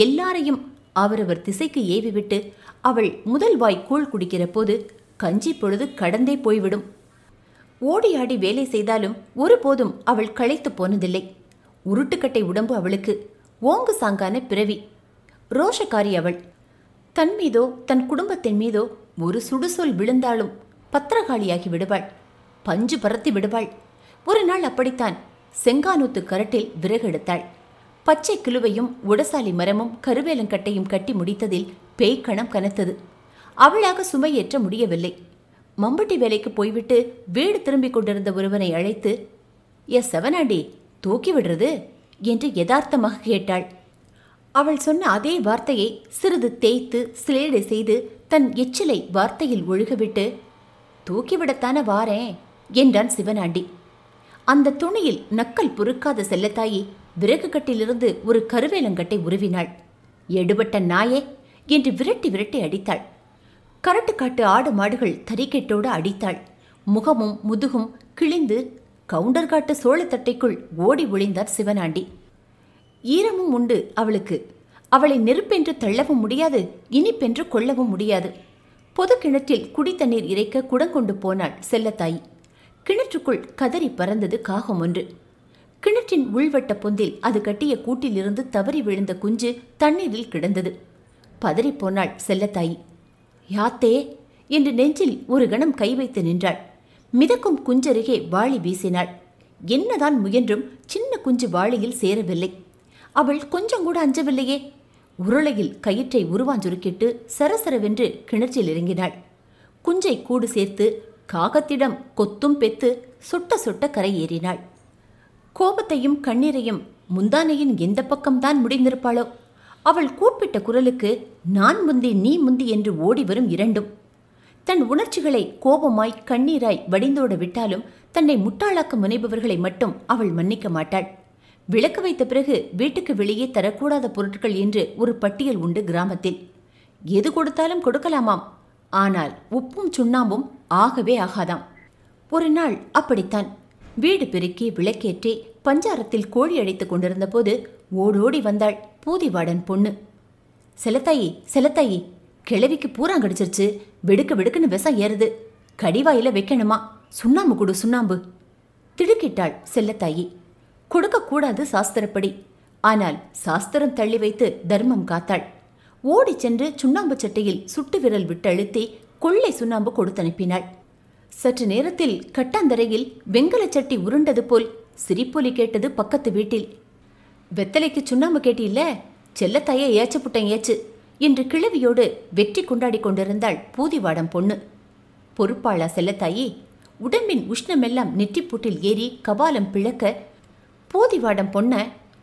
எல்லாரையும் அவரவர் திசைக்கு ஏவிவிட்டு அவள் முதல் வாய் கூழ் குடிக்கிற போது கஞ்சி பொழுது கடந்தே போய்விடும் ஓடியாடி வேலை செய்தாலும் ஒருபோதும் அவள் களைத்து போனதில்லை உருட்டுக்கட்டை உடம்பு அவளுக்கு ஓங்கு சாங்கான பிறவி ரோஷக்காரி அவள் தன் மீதோ தன் குடும்பத்தின் மீதோ ஒரு சுடுசொல் விழுந்தாலும் பத்திரகாளியாகி விடுவாள் பஞ்சு பரத்தி விடுவாள் ஒரு நாள் அப்படித்தான் செங்கானூத்து கரட்டில் விறகெடுத்தாள் பச்சை கிலுவையும் உடசாலி மரமும் கருவேலங்கட்டையும் கட்டி முடித்ததில் பேய்க்கணம் கனத்தது அவளாக சுமையேற்ற முடியவில்லை மம்பட்டி வேலைக்கு போய்விட்டு வீடு திரும்பிக் கொண்டிருந்த ஒருவனை அழைத்து எஸ் செவனாண்டி தூக்கி விடுறது என்று யதார்த்தமாக கேட்டாள் அவள் சொன்ன அதே வார்த்தையை சிறிது தேய்த்து சிலேடை செய்து தன் எச்சிலை வார்த்தையில் ஒழுகவிட்டு தூக்கிவிடத்தானே வாரேன் என்றான் சிவனாண்டி அந்த துணியில் நக்கல் பொறுக்காத செல்லத்தாயி விறகு கட்டிலிருந்து ஒரு கருவேலங்கட்டை உருவினாள் எடுபட்ட நாயே என்று விரட்டி விரட்டி அடித்தாள் கரட்டுக்காட்டு ஆடு மாடுகள் தறிக்கெட்டோடு அடித்தாள் முகமும் முதுகும் கிழிந்து கவுண்டர் காட்டு சோளத்தட்டைக்குள் ஓடி ஒளிந்தார் சிவனாண்டி ஈரமும் உண்டு அவளுக்கு அவளை நெருப்பென்று தள்ளவும் முடியாது இனிப்பென்று கொள்ளவும் முடியாது பொது கிணற்றில் குடித்தண்ணீர் இறைக்க குடங்கொண்டு போனாள் செல்லத்தாய் கிணற்றுக்குள் கதறி பறந்தது காகம் ஒன்று கிணற்றின் உள்வட்ட பொந்தில் அது கட்டிய கூட்டிலிருந்து தவறி விழுந்த குஞ்சு தண்ணீரில் கிடந்தது பதறிப்போனாள் செல்லத்தாய் யாத்தே என்று நெஞ்சில் ஒரு கணம் கை வைத்து நின்றாள் மிதக்கும் குஞ்சருகே வாளி வீசினாள் என்னதான் முயன்றும் சின்ன குஞ்சு வாளியில் சேரவில்லை அவள் கொஞ்சம் கூட அஞ்சவில்லையே உருளையில் கயிற்றை உருவாஞ்சுருக்கிட்டு சரசரவென்று கிணற்றில் இறங்கினாள் குஞ்சை கூடு சேர்த்து காகத்திடம் கொத்தும் பெத்து சுட்ட சுட்ட கரை ஏறினாள் கோபத்தையும் கண்ணீரையும் முந்தானையின் எந்த பக்கம்தான் முடிந்திருப்பாளோ அவள் கூப்பிட்ட குரலுக்கு நான் முந்தி நீ முந்தி என்று ஓடி வரும் இரண்டும் தன் உணர்ச்சிகளை கோபமாய் கண்ணீராய் வடிந்தோட விட்டாலும் தன்னை முட்டாளாக்க முனைபவர்களை மட்டும் அவள் மன்னிக்க மாட்டாள் விளக்கு வைத்த பிறகு வீட்டுக்கு வெளியே தரக்கூடாத பொருட்கள் என்று ஒரு பட்டியல் உண்டு கிராமத்தில் எது கொடுத்தாலும் கொடுக்கலாமாம் ஆனால் உப்பும் சுண்ணாம்பும் ஆகவே ஆகாதாம் ஒரு நாள் அப்படித்தான் வீடு பெருக்கி விளக்கேற்றி பஞ்சாரத்தில் கோழி அடைத்துக் கொண்டிருந்த போது ஓடோடி வந்தாள் பூதிவாடன் பொண்ணு செலத்தாயி செலத்தாயி கிழவிக்கு கடிச்சிருச்சு வெடுக்கு வெடுக்குன்னு விஷம் ஏறுது கடிவாயில வைக்கணுமா சுண்ணாம்பு கொடு சுண்ணாம்பு திடுக்கிட்டாள் செல்லத்தாயி கொடுக்கக்கூடாது சாஸ்திரப்படி ஆனால் சாஸ்திரம் தள்ளி வைத்து தர்மம் காத்தாள் ஓடி சென்று சுண்ணாம்பு சட்டையில் சுட்டு விரல் விட்டழுத்தி கொள்ளை சுண்ணாம்பு கொடுத்தனுப்பினாள் சற்று நேரத்தில் கட்டாந்தரையில் வெங்கலச் சட்டி உருண்டது போல் சிரிப்பொலி கேட்டது பக்கத்து வீட்டில் வெத்தலைக்கு சுண்ணாம்பு கேட்டியில்ல செல்லத்தாயே ஏச்ச புட்டன் ஏச்சு என்று கிழவியோடு வெற்றி கொண்டாடி கொண்டிருந்தாள் பூதிவாடம் பொண்ணு பொறுப்பாளா செல்லத்தாயி உடம்பின் உஷ்ணமெல்லாம் நெற்றிப்பூட்டில் ஏறி கபாலம் பிளக்க போதிவாடம் பொண்ண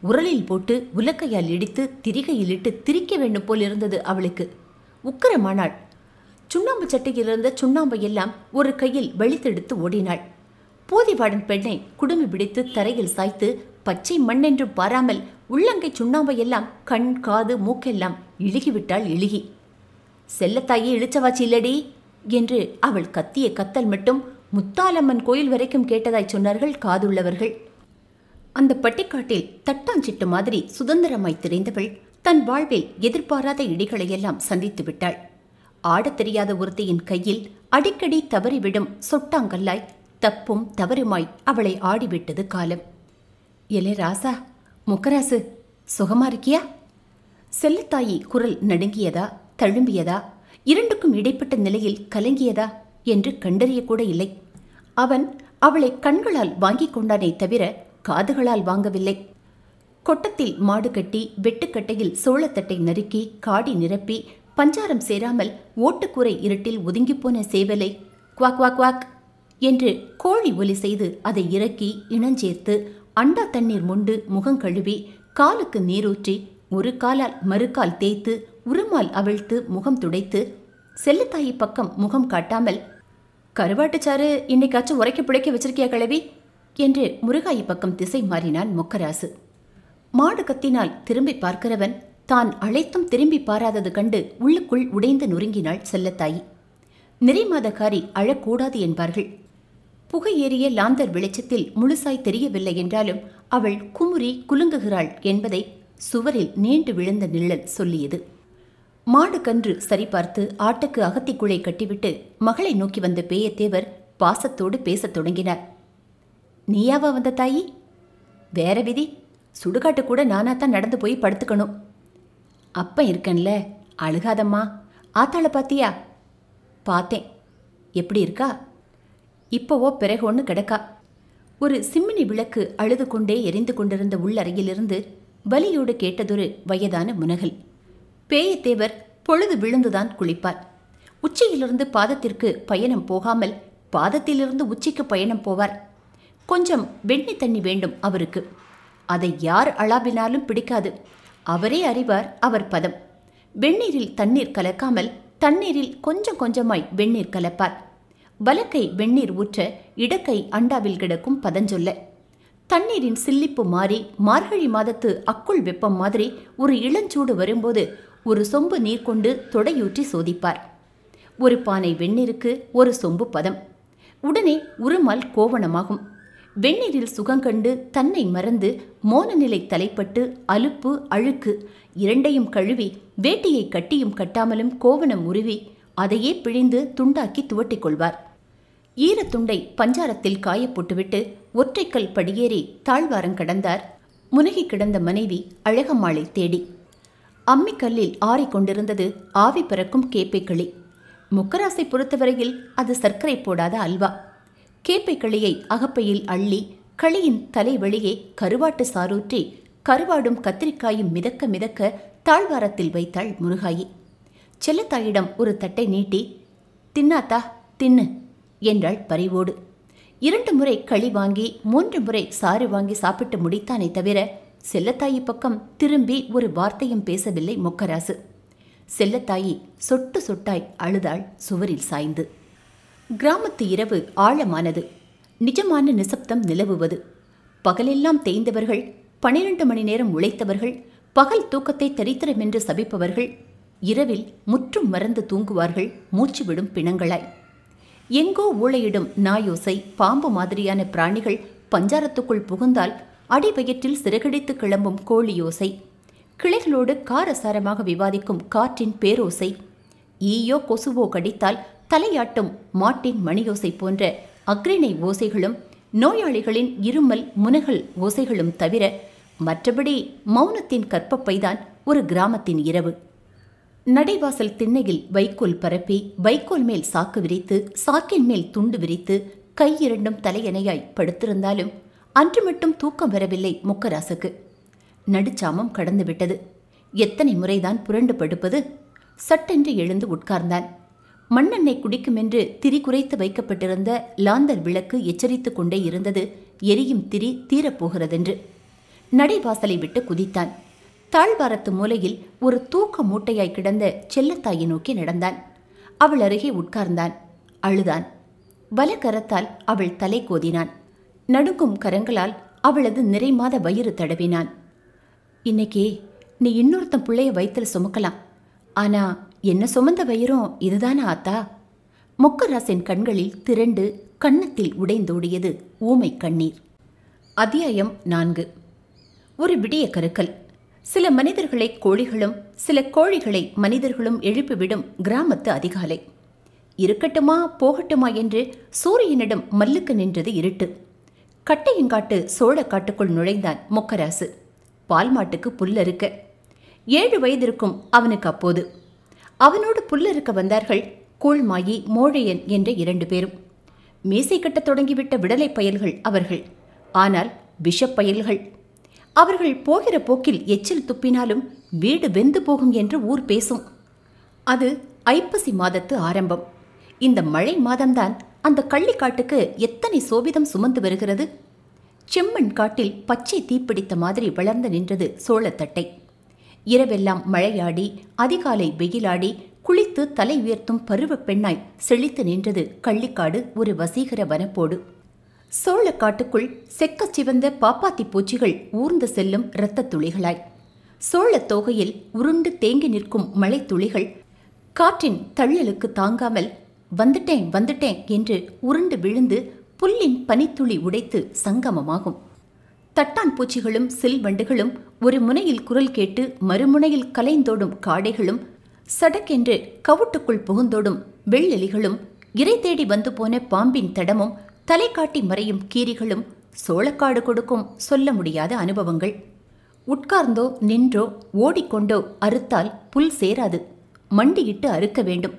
உரலில் போட்டு உலக்கையால் இடித்து திரிகையில் இட்டு திரிக்க வேண்டும் போல் இருந்தது அவளுக்கு உக்கரமானாள் சுண்ணாம்பு சட்டையில் இருந்த சுண்ணாம்பை எல்லாம் ஒரு கையில் வெளித்தெடுத்து ஓடினாள் போதிவாடன் பெண்ணை குடுமி பிடித்து தரையில் சாய்த்து பச்சை மண் என்று பாராமல் உள்ளங்கை சுண்ணாம்பை எல்லாம் கண் காது மூக்கெல்லாம் இழுகிவிட்டாள் இழுகி செல்லத்தாயி இழுச்சவாச்சி இல்லடி என்று அவள் கத்திய கத்தல் மட்டும் முத்தாலம்மன் கோயில் வரைக்கும் கேட்டதாய் சொன்னார்கள் காதுள்ளவர்கள் அந்த பட்டிக்காட்டில் தட்டாஞ்சிட்டு மாதிரி சுதந்திரமாய் தெரிந்தவள் தன் வாழ்வில் எதிர்பாராத இடிகளையெல்லாம் சந்தித்து விட்டாள் ஆடத் தெரியாத ஒருத்தியின் கையில் அடிக்கடி தவறிவிடும் சொட்டாங்கல்லாய் தப்பும் தவறுமாய் அவளை ஆடிவிட்டது காலம் எலே ராசா முக்கராசு சுகமா இருக்கியா செல்லத்தாயி குரல் நடுங்கியதா தழும்பியதா இரண்டுக்கும் இடைப்பட்ட நிலையில் கலங்கியதா என்று கண்டறியக்கூட இல்லை அவன் அவளை கண்களால் வாங்கிக் கொண்டானே தவிர காதுகளால் வாங்கவில்லை கொட்டத்தில் மாடு கட்டி வெட்டுக்கட்டையில் சோளத்தட்டை நறுக்கி காடி நிரப்பி பஞ்சாரம் சேராமல் ஓட்டுக்கூரை இருட்டில் ஒதுங்கிப்போன சேவலை குவாக் குவாக் குவாக் என்று கோழி ஒலி செய்து அதை இறக்கி இணஞ்சேர்த்து அண்டா தண்ணீர் முண்டு முகம் கழுவி காலுக்கு நீரூற்றி ஒரு காலால் மறுக்கால் தேய்த்து உருமால் அவிழ்த்து முகம் துடைத்து செல்லத்தாயி பக்கம் முகம் காட்டாமல் கருவாட்டுச்சாறு இன்னைக்காச்சும் உரைக்க பிழைக்க வச்சிருக்கியா கிழவி என்று முருகாய் பக்கம் திசை மாறினான் மொக்கராசு மாடு கத்தினால் திரும்பி பார்க்கிறவன் தான் அழைத்தும் திரும்பி பாராதது கண்டு உள்ளுக்குள் உடைந்து நொறுங்கினாள் செல்லத்தாயி நிறைமாதக்காரி அழக்கூடாது என்பார்கள் புகை ஏறிய லாந்தர் வெளிச்சத்தில் முழுசாய் தெரியவில்லை என்றாலும் அவள் குமுறி குலுங்குகிறாள் என்பதை சுவரில் நீண்டு விழுந்த நிழல் சொல்லியது மாடு கன்று சரிபார்த்து ஆட்டுக்கு அகத்திக்குழை கட்டிவிட்டு மகளை நோக்கி வந்த பேயத்தேவர் பாசத்தோடு பேசத் தொடங்கினார் நீயாவா வந்த தாயி வேற விதி சுடுகாட்டு கூட நானாக தான் நடந்து போய் படுத்துக்கணும் அப்பன் இருக்கன்ல அழுகாதம்மா ஆத்தாளை பாத்தியா பார்த்தேன் எப்படி இருக்கா இப்போவோ பிறகு ஒன்று கிடக்கா ஒரு சிம்மினி விளக்கு அழுது கொண்டே எரிந்து கொண்டிருந்த உள்ளறையிலிருந்து வலியோடு கேட்டதொரு வயதான முனகல் பேயத்தேவர் பொழுது விழுந்துதான் குளிப்பார் உச்சியிலிருந்து பாதத்திற்கு பயணம் போகாமல் பாதத்திலிருந்து உச்சிக்கு பயணம் போவார் கொஞ்சம் வெண்ணி தண்ணி வேண்டும் அவருக்கு அதை யார் அளாபினாலும் பிடிக்காது அவரே அறிவார் அவர் பதம் வெந்நீரில் தண்ணீர் கலக்காமல் தண்ணீரில் கொஞ்சம் கொஞ்சமாய் வெந்நீர் கலப்பார் வலக்கை வெந்நீர் ஊற்ற இடக்கை அண்டாவில் கிடக்கும் பதஞ்சொல்ல தண்ணீரின் சில்லிப்பு மாறி மார்கழி மாதத்து அக்குள் வெப்பம் மாதிரி ஒரு இளஞ்சூடு வரும்போது ஒரு சொம்பு நீர் கொண்டு தொடையூற்றி சோதிப்பார் ஒரு பானை வெந்நீருக்கு ஒரு சொம்பு பதம் உடனே உருமால் கோவணமாகும் வெந்நீரில் சுகங்கண்டு தன்னை மறந்து மோனநிலை தலைப்பட்டு அலுப்பு அழுக்கு இரண்டையும் கழுவி வேட்டியை கட்டியும் கட்டாமலும் கோவணம் உருவி அதையே பிழிந்து துண்டாக்கி துவட்டிக் கொள்வார் ஈரத்துண்டை பஞ்சாரத்தில் காயப்போட்டுவிட்டு போட்டுவிட்டு ஒற்றைக்கல் படியேறி தாழ்வாரம் கடந்தார் முனகி கிடந்த மனைவி அழகம்மாளை தேடி அம்மிக்கல்லில் ஆறிக்கொண்டிருந்தது ஆவி பறக்கும் கேப்பைக்களி முக்கராசை பொறுத்தவரையில் அது சர்க்கரை போடாத அல்வா கேப்பை களியை அகப்பையில் அள்ளி களியின் தலை வழியே கருவாட்டு சாரூற்றி கருவாடும் கத்திரிக்காயும் மிதக்க மிதக்க தாழ்வாரத்தில் வைத்தாள் முருகாயி செல்லத்தாயிடம் ஒரு தட்டை நீட்டி தின்னாத்தா தின்னு என்றாள் பறிவோடு இரண்டு முறை களி வாங்கி மூன்று முறை சாறு வாங்கி சாப்பிட்டு முடித்தானே தவிர செல்லத்தாயி பக்கம் திரும்பி ஒரு வார்த்தையும் பேசவில்லை மொக்கராசு செல்லத்தாயி சொட்டு சொட்டாய் அழுதாள் சுவரில் சாய்ந்து கிராமத்து இரவு ஆழமானது நிஜமான நிசப்தம் நிலவுவது பகலெல்லாம் தேய்ந்தவர்கள் பனிரெண்டு மணி நேரம் உழைத்தவர்கள் பகல் தூக்கத்தை தரித்திரமென்று சபிப்பவர்கள் இரவில் முற்றும் மறந்து தூங்குவார்கள் மூச்சு விடும் பிணங்களாய் எங்கோ ஊழையிடும் நாயோசை பாம்பு மாதிரியான பிராணிகள் பஞ்சாரத்துக்குள் புகுந்தால் அடிவயிற்றில் சிறகடித்து கிளம்பும் கோழியோசை கிளைகளோடு காரசாரமாக விவாதிக்கும் காற்றின் பேரோசை ஈயோ கொசுவோ கடித்தால் தலையாட்டும் மாட்டின் மணியோசை போன்ற அக்ரிணை ஓசைகளும் நோயாளிகளின் இருமல் முனகல் ஓசைகளும் தவிர மற்றபடி மௌனத்தின் கற்பப்பைதான் ஒரு கிராமத்தின் இரவு நடைவாசல் திண்ணையில் வைக்கோல் பரப்பி வைக்கோல் மேல் சாக்கு விரித்து சாக்கின் மேல் துண்டு விரித்து கை இரண்டும் தலையணையாய் படுத்திருந்தாலும் அன்று மட்டும் தூக்கம் வரவில்லை முக்கராசுக்கு நடுச்சாமம் கடந்துவிட்டது எத்தனை முறைதான் புரண்டு படுப்பது சட்டென்று எழுந்து உட்கார்ந்தான் மண்ணெண்ணெய் குடிக்கும் என்று திரி குறைத்து வைக்கப்பட்டிருந்த லாந்தர் விளக்கு எச்சரித்துக் கொண்டே இருந்தது எரியும் திரி தீரப்போகிறதென்று நடைவாசலை விட்டு குதித்தான் தாழ்வாரத்து மூலையில் ஒரு தூக்க மூட்டையாய் கிடந்த செல்லத்தாயை நோக்கி நடந்தான் அவள் அருகே உட்கார்ந்தான் அழுதான் வலக்கரத்தால் அவள் தலை கோதினான் நடுங்கும் கரங்களால் அவளது நிறைமாத வயிறு தடவினான் இன்னைக்கே நீ இன்னொருத்தன் பிள்ளைய வயிற்றில் சுமக்கலாம் ஆனா என்ன சுமந்த வயிறும் இதுதானா ஆத்தா மொக்கராசின் கண்களில் திரண்டு கன்னத்தில் உடைந்தோடியது ஊமை கண்ணீர் அத்தியாயம் நான்கு ஒரு விடிய கருக்கல் சில மனிதர்களை கோழிகளும் சில கோழிகளை மனிதர்களும் எழுப்பிவிடும் கிராமத்து அதிகாலை இருக்கட்டுமா போகட்டுமா என்று சூரியனிடம் மல்லுக்கு நின்றது இருட்டு கட்டையங்காட்டு சோழ காட்டுக்குள் நுழைந்தான் மொக்கராசு பால் மாட்டுக்கு புல்லறுக்க ஏழு வயதிற்கும் அவனுக்கு அப்போது அவனோடு புல்லறுக்க வந்தார்கள் கூழ்மாயி மோழையன் என்ற இரண்டு பேரும் மீசை கட்டத் தொடங்கிவிட்ட விடலை பயல்கள் அவர்கள் ஆனால் விஷப்பயல்கள் அவர்கள் போகிற போக்கில் எச்சில் துப்பினாலும் வீடு வெந்து போகும் என்று ஊர் பேசும் அது ஐப்பசி மாதத்து ஆரம்பம் இந்த மழை மாதம்தான் அந்த கள்ளிக்காட்டுக்கு எத்தனை சோபிதம் சுமந்து வருகிறது செம்மண் காட்டில் பச்சை தீப்பிடித்த மாதிரி வளர்ந்து நின்றது சோழத்தட்டை இரவெல்லாம் மழையாடி அதிகாலை வெயிலாடி குளித்து தலை உயர்த்தும் பருவ பெண்ணாய் செழித்து நின்றது கள்ளிக்காடு ஒரு வசீகர வனப்போடு சோழக்காட்டுக்குள் செக்கச் சிவந்த பாப்பாத்தி பூச்சிகள் ஊர்ந்து செல்லும் இரத்த துளிகளாய் சோழத் தோகையில் உருண்டு தேங்கி நிற்கும் மழை துளிகள் காற்றின் தள்ளலுக்கு தாங்காமல் வந்துட்டேன் வந்துட்டேன் என்று உருண்டு விழுந்து புல்லின் பனித்துளி உடைத்து சங்கமமாகும் தட்டான் பூச்சிகளும் சில்வண்டுகளும் ஒரு முனையில் குரல் கேட்டு மறுமுனையில் கலைந்தோடும் காடைகளும் சடக்கென்று கவுட்டுக்குள் புகுந்தோடும் வெள்ளெலிகளும் இறை தேடி வந்து போன பாம்பின் தடமும் தலை காட்டி மறையும் கீரிகளும் சோளக்காடு கொடுக்கும் சொல்ல முடியாத அனுபவங்கள் உட்கார்ந்தோ நின்றோ ஓடிக்கொண்டோ அறுத்தால் புல் சேராது மண்டியிட்டு அறுக்க வேண்டும்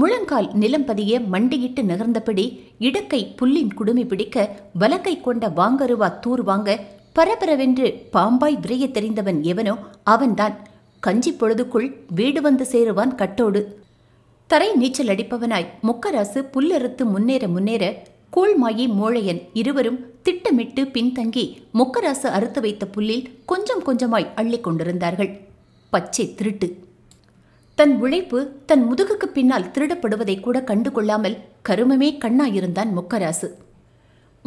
முழங்கால் நிலம் பதிய மண்டியிட்டு நகர்ந்தபடி இடக்கை புல்லின் குடுமி பிடிக்க வலக்கை கொண்ட வாங்கருவா தூர் வாங்க பரபரவென்று பாம்பாய் விரைய தெரிந்தவன் எவனோ அவன்தான் கஞ்சி பொழுதுக்குள் வீடு வந்து சேருவான் கட்டோடு தரை நீச்சல் அடிப்பவனாய் முக்கராசு புல்லறுத்து முன்னேற முன்னேற கூழ்மாயி மோழையன் இருவரும் திட்டமிட்டு பின்தங்கி முக்கராசு அறுத்து வைத்த புல்லில் கொஞ்சம் கொஞ்சமாய் அள்ளி கொண்டிருந்தார்கள் பச்சை திருட்டு தன் உழைப்பு தன் முதுகுக்கு பின்னால் திருடப்படுவதை கூட கண்டுகொள்ளாமல் கருமமே கண்ணாயிருந்தான் முக்கராசு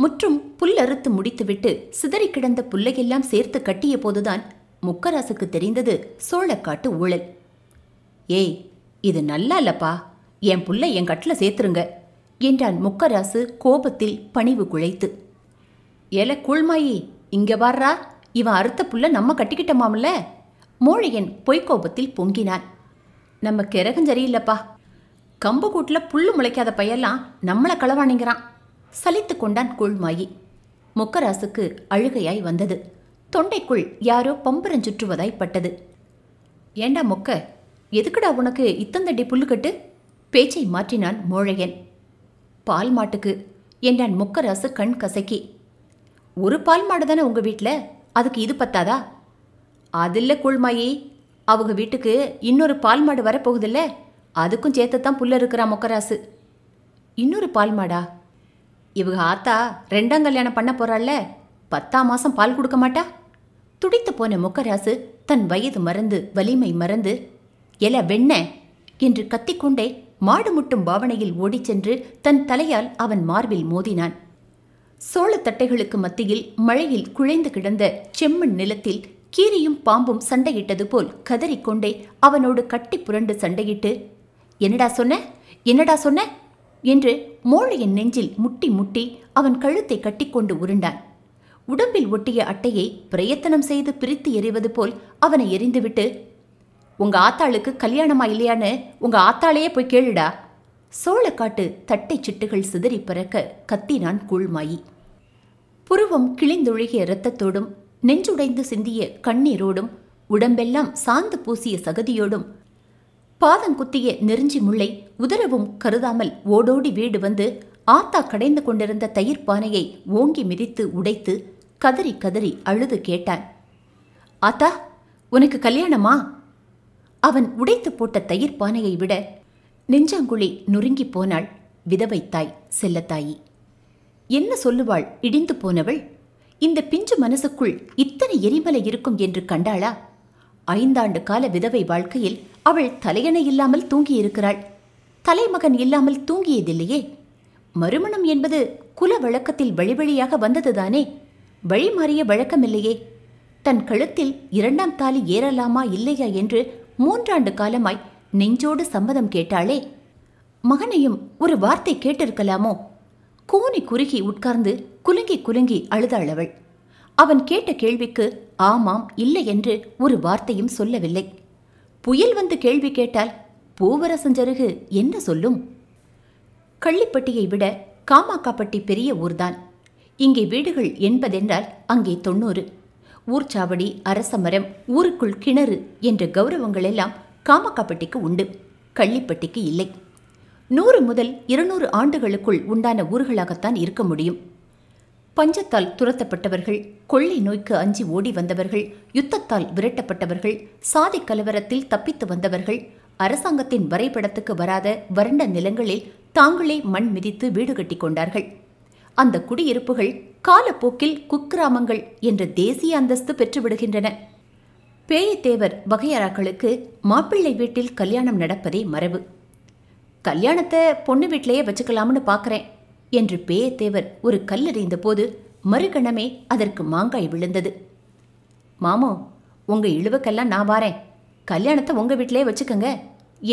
முற்றும் புல் அறுத்து முடித்துவிட்டு சிதறி கிடந்த புல்லையெல்லாம் சேர்த்து கட்டிய போதுதான் முக்கராசுக்கு தெரிந்தது சோளக்காட்டு ஊழல் ஏய் இது நல்லா இல்லப்பா என் புல்லை என் கட்டில் சேர்த்துருங்க என்றான் முக்கராசு கோபத்தில் பணிவு குழைத்து ஏல கூழ்மாயி இங்க வர்றா இவன் அறுத்த புல்ல நம்ம கட்டிக்கிட்டமாமில்ல மோழையன் பொய்க்கோபத்தில் பொங்கினான் நம்ம கிரகம் சரியில்லைப்பா கம்புக்கூட்டில் புல்லு முளைக்காத பையெல்லாம் நம்மளை களவாணிங்கிறான் சலித்து கொண்டான் கூழ்மாயி முக்கராசுக்கு அழுகையாய் வந்தது தொண்டைக்குள் யாரோ பம்பரஞ்சுற்றுவதாய் பட்டது ஏண்டா மொக்க எதுக்குடா உனக்கு இத்தந்தடி கட்டு பேச்சை மாற்றினான் மோழையன் பால் மாட்டுக்கு என்றான் முக்கராசு கண் கசக்கி ஒரு பால் மாடு தானே உங்கள் வீட்டில் அதுக்கு இது பத்தாதா அதில்ல கூழ்மாயி அவங்க வீட்டுக்கு இன்னொரு பால் மாடு வரப்போகுதில்ல அதுக்கும் சேர்த்துத்தான் புல்ல இருக்கிறா மொக்கராசு இன்னொரு பால் மாடா இவங்க ஆத்தா ரெண்டாம் கல்யாணம் பண்ண போறாள்ல பத்தாம் மாசம் பால் கொடுக்க மாட்டா துடித்து போன முக்கராசு தன் வயது மறந்து வலிமை மறந்து எல வெண்ண என்று கத்திக்கொண்டே மாடு முட்டும் பாவனையில் ஓடிச் சென்று தன் தலையால் அவன் மார்பில் மோதினான் தட்டைகளுக்கு மத்தியில் மழையில் குழைந்து கிடந்த செம்மண் நிலத்தில் கீரியும் பாம்பும் சண்டையிட்டது போல் கதறிக்கொண்டே அவனோடு கட்டி புரண்டு சண்டையிட்டு என்னடா சொன்ன என்னடா சொன்ன என்று மோழையின் நெஞ்சில் முட்டி முட்டி அவன் கழுத்தை கட்டிக்கொண்டு உருண்டான் உடம்பில் ஒட்டிய அட்டையை பிரயத்தனம் செய்து பிரித்து எறிவது போல் அவனை எரிந்துவிட்டு உங்க ஆத்தாளுக்கு கல்யாணமா இல்லையான்னு உங்க ஆத்தாளையே போய் கேளுடா சோளக்காட்டு தட்டை சிட்டுகள் சிதறி பறக்க கத்தினான் கூழ்மாயி புருவம் கிழிந்தொழுகிய இரத்தத்தோடும் நெஞ்சுடைந்து சிந்திய கண்ணீரோடும் உடம்பெல்லாம் சாந்து பூசிய சகதியோடும் பாதங்குத்திய நெருஞ்சி முல்லை உதரவும் கருதாமல் ஓடோடி வீடு வந்து ஆத்தா கடைந்து கொண்டிருந்த தயிர் பானையை ஓங்கி மிதித்து உடைத்து கதறி கதறி அழுது கேட்டான் ஆத்தா உனக்கு கல்யாணமா அவன் உடைத்து போட்ட தயிர் பானையை விட நெஞ்சாங்குழி நொறுங்கி போனாள் விதவைத்தாய் தாய் செல்லத்தாயி என்ன சொல்லுவாள் இடிந்து போனவள் இந்த பிஞ்சு மனசுக்குள் இத்தனை எரிமலை இருக்கும் என்று கண்டாளா ஐந்தாண்டு கால விதவை வாழ்க்கையில் அவள் தலையணை இல்லாமல் தூங்கியிருக்கிறாள் தலைமகன் இல்லாமல் தூங்கியதில்லையே மறுமணம் என்பது குல வழக்கத்தில் வழிவழியாக வந்ததுதானே வழிமாறிய வழக்கமில்லையே தன் கழுத்தில் இரண்டாம் தாலி ஏறலாமா இல்லையா என்று மூன்றாண்டு காலமாய் நெஞ்சோடு சம்மதம் கேட்டாளே மகனையும் ஒரு வார்த்தை கேட்டிருக்கலாமோ கூனி குறுகி உட்கார்ந்து குலுங்கி குலுங்கி அழுதாளவள் அவன் கேட்ட கேள்விக்கு ஆமாம் இல்லை என்று ஒரு வார்த்தையும் சொல்லவில்லை புயல் வந்து கேள்வி கேட்டால் பூவரசஞ்சருகு என்ன சொல்லும் கள்ளிப்பட்டியை விட காமாக்காப்பட்டி பெரிய ஊர்தான் இங்கே வீடுகள் என்பதென்றால் அங்கே தொண்ணூறு ஊர்ச்சாவடி அரசமரம் ஊருக்குள் கிணறு என்ற கௌரவங்கள் எல்லாம் காமக்காப்பட்டிக்கு உண்டு கள்ளிப்பட்டிக்கு இல்லை நூறு முதல் இருநூறு ஆண்டுகளுக்குள் உண்டான ஊர்களாகத்தான் இருக்க முடியும் பஞ்சத்தால் துரத்தப்பட்டவர்கள் கொள்ளை நோய்க்கு அஞ்சி ஓடி வந்தவர்கள் யுத்தத்தால் விரட்டப்பட்டவர்கள் சாதி கலவரத்தில் தப்பித்து வந்தவர்கள் அரசாங்கத்தின் வரைபடத்துக்கு வராத வறண்ட நிலங்களில் தாங்களே மண் மிதித்து வீடு கட்டி கொண்டார்கள் அந்த குடியிருப்புகள் காலப்போக்கில் குக்கிராமங்கள் என்ற தேசிய அந்தஸ்து பெற்றுவிடுகின்றன பேயத்தேவர் வகையறாக்களுக்கு மாப்பிள்ளை வீட்டில் கல்யாணம் நடப்பதே மரபு கல்யாணத்தை பொண்ணு வீட்டிலேயே வச்சுக்கலாம்னு பார்க்குறேன் என்று பேயத்தேவர் ஒரு கல்லறிந்த போது மறுகணமே அதற்கு மாங்காய் விழுந்தது மாமோ உங்க இழுவக்கெல்லாம் நான் வாரேன் கல்யாணத்தை உங்க வீட்டிலே வச்சுக்கங்க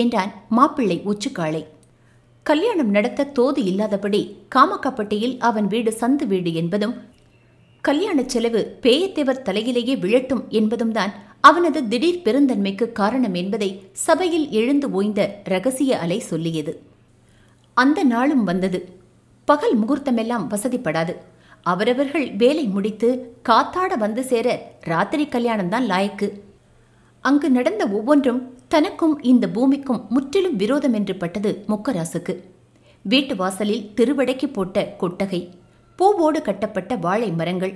என்றான் மாப்பிள்ளை உச்சுக்காளை கல்யாணம் நடத்த தோது இல்லாதபடி காமக்காப்பட்டியில் அவன் வீடு சந்து வீடு என்பதும் கல்யாண செலவு பேயத்தேவர் தலையிலேயே விழட்டும் என்பதும் தான் அவனது திடீர் பெருந்தன்மைக்கு காரணம் என்பதை சபையில் எழுந்து ஓய்ந்த ரகசிய அலை சொல்லியது அந்த நாளும் வந்தது பகல் முகூர்த்தமெல்லாம் வசதிப்படாது அவரவர்கள் வேலை முடித்து காத்தாட வந்து சேர ராத்திரி கல்யாணம்தான் லாயக்கு அங்கு நடந்த ஒவ்வொன்றும் தனக்கும் இந்த பூமிக்கும் முற்றிலும் விரோதம் என்று பட்டது முக்கராசுக்கு வீட்டு வாசலில் திருவடைக்கு போட்ட கொட்டகை பூவோடு கட்டப்பட்ட வாழை மரங்கள்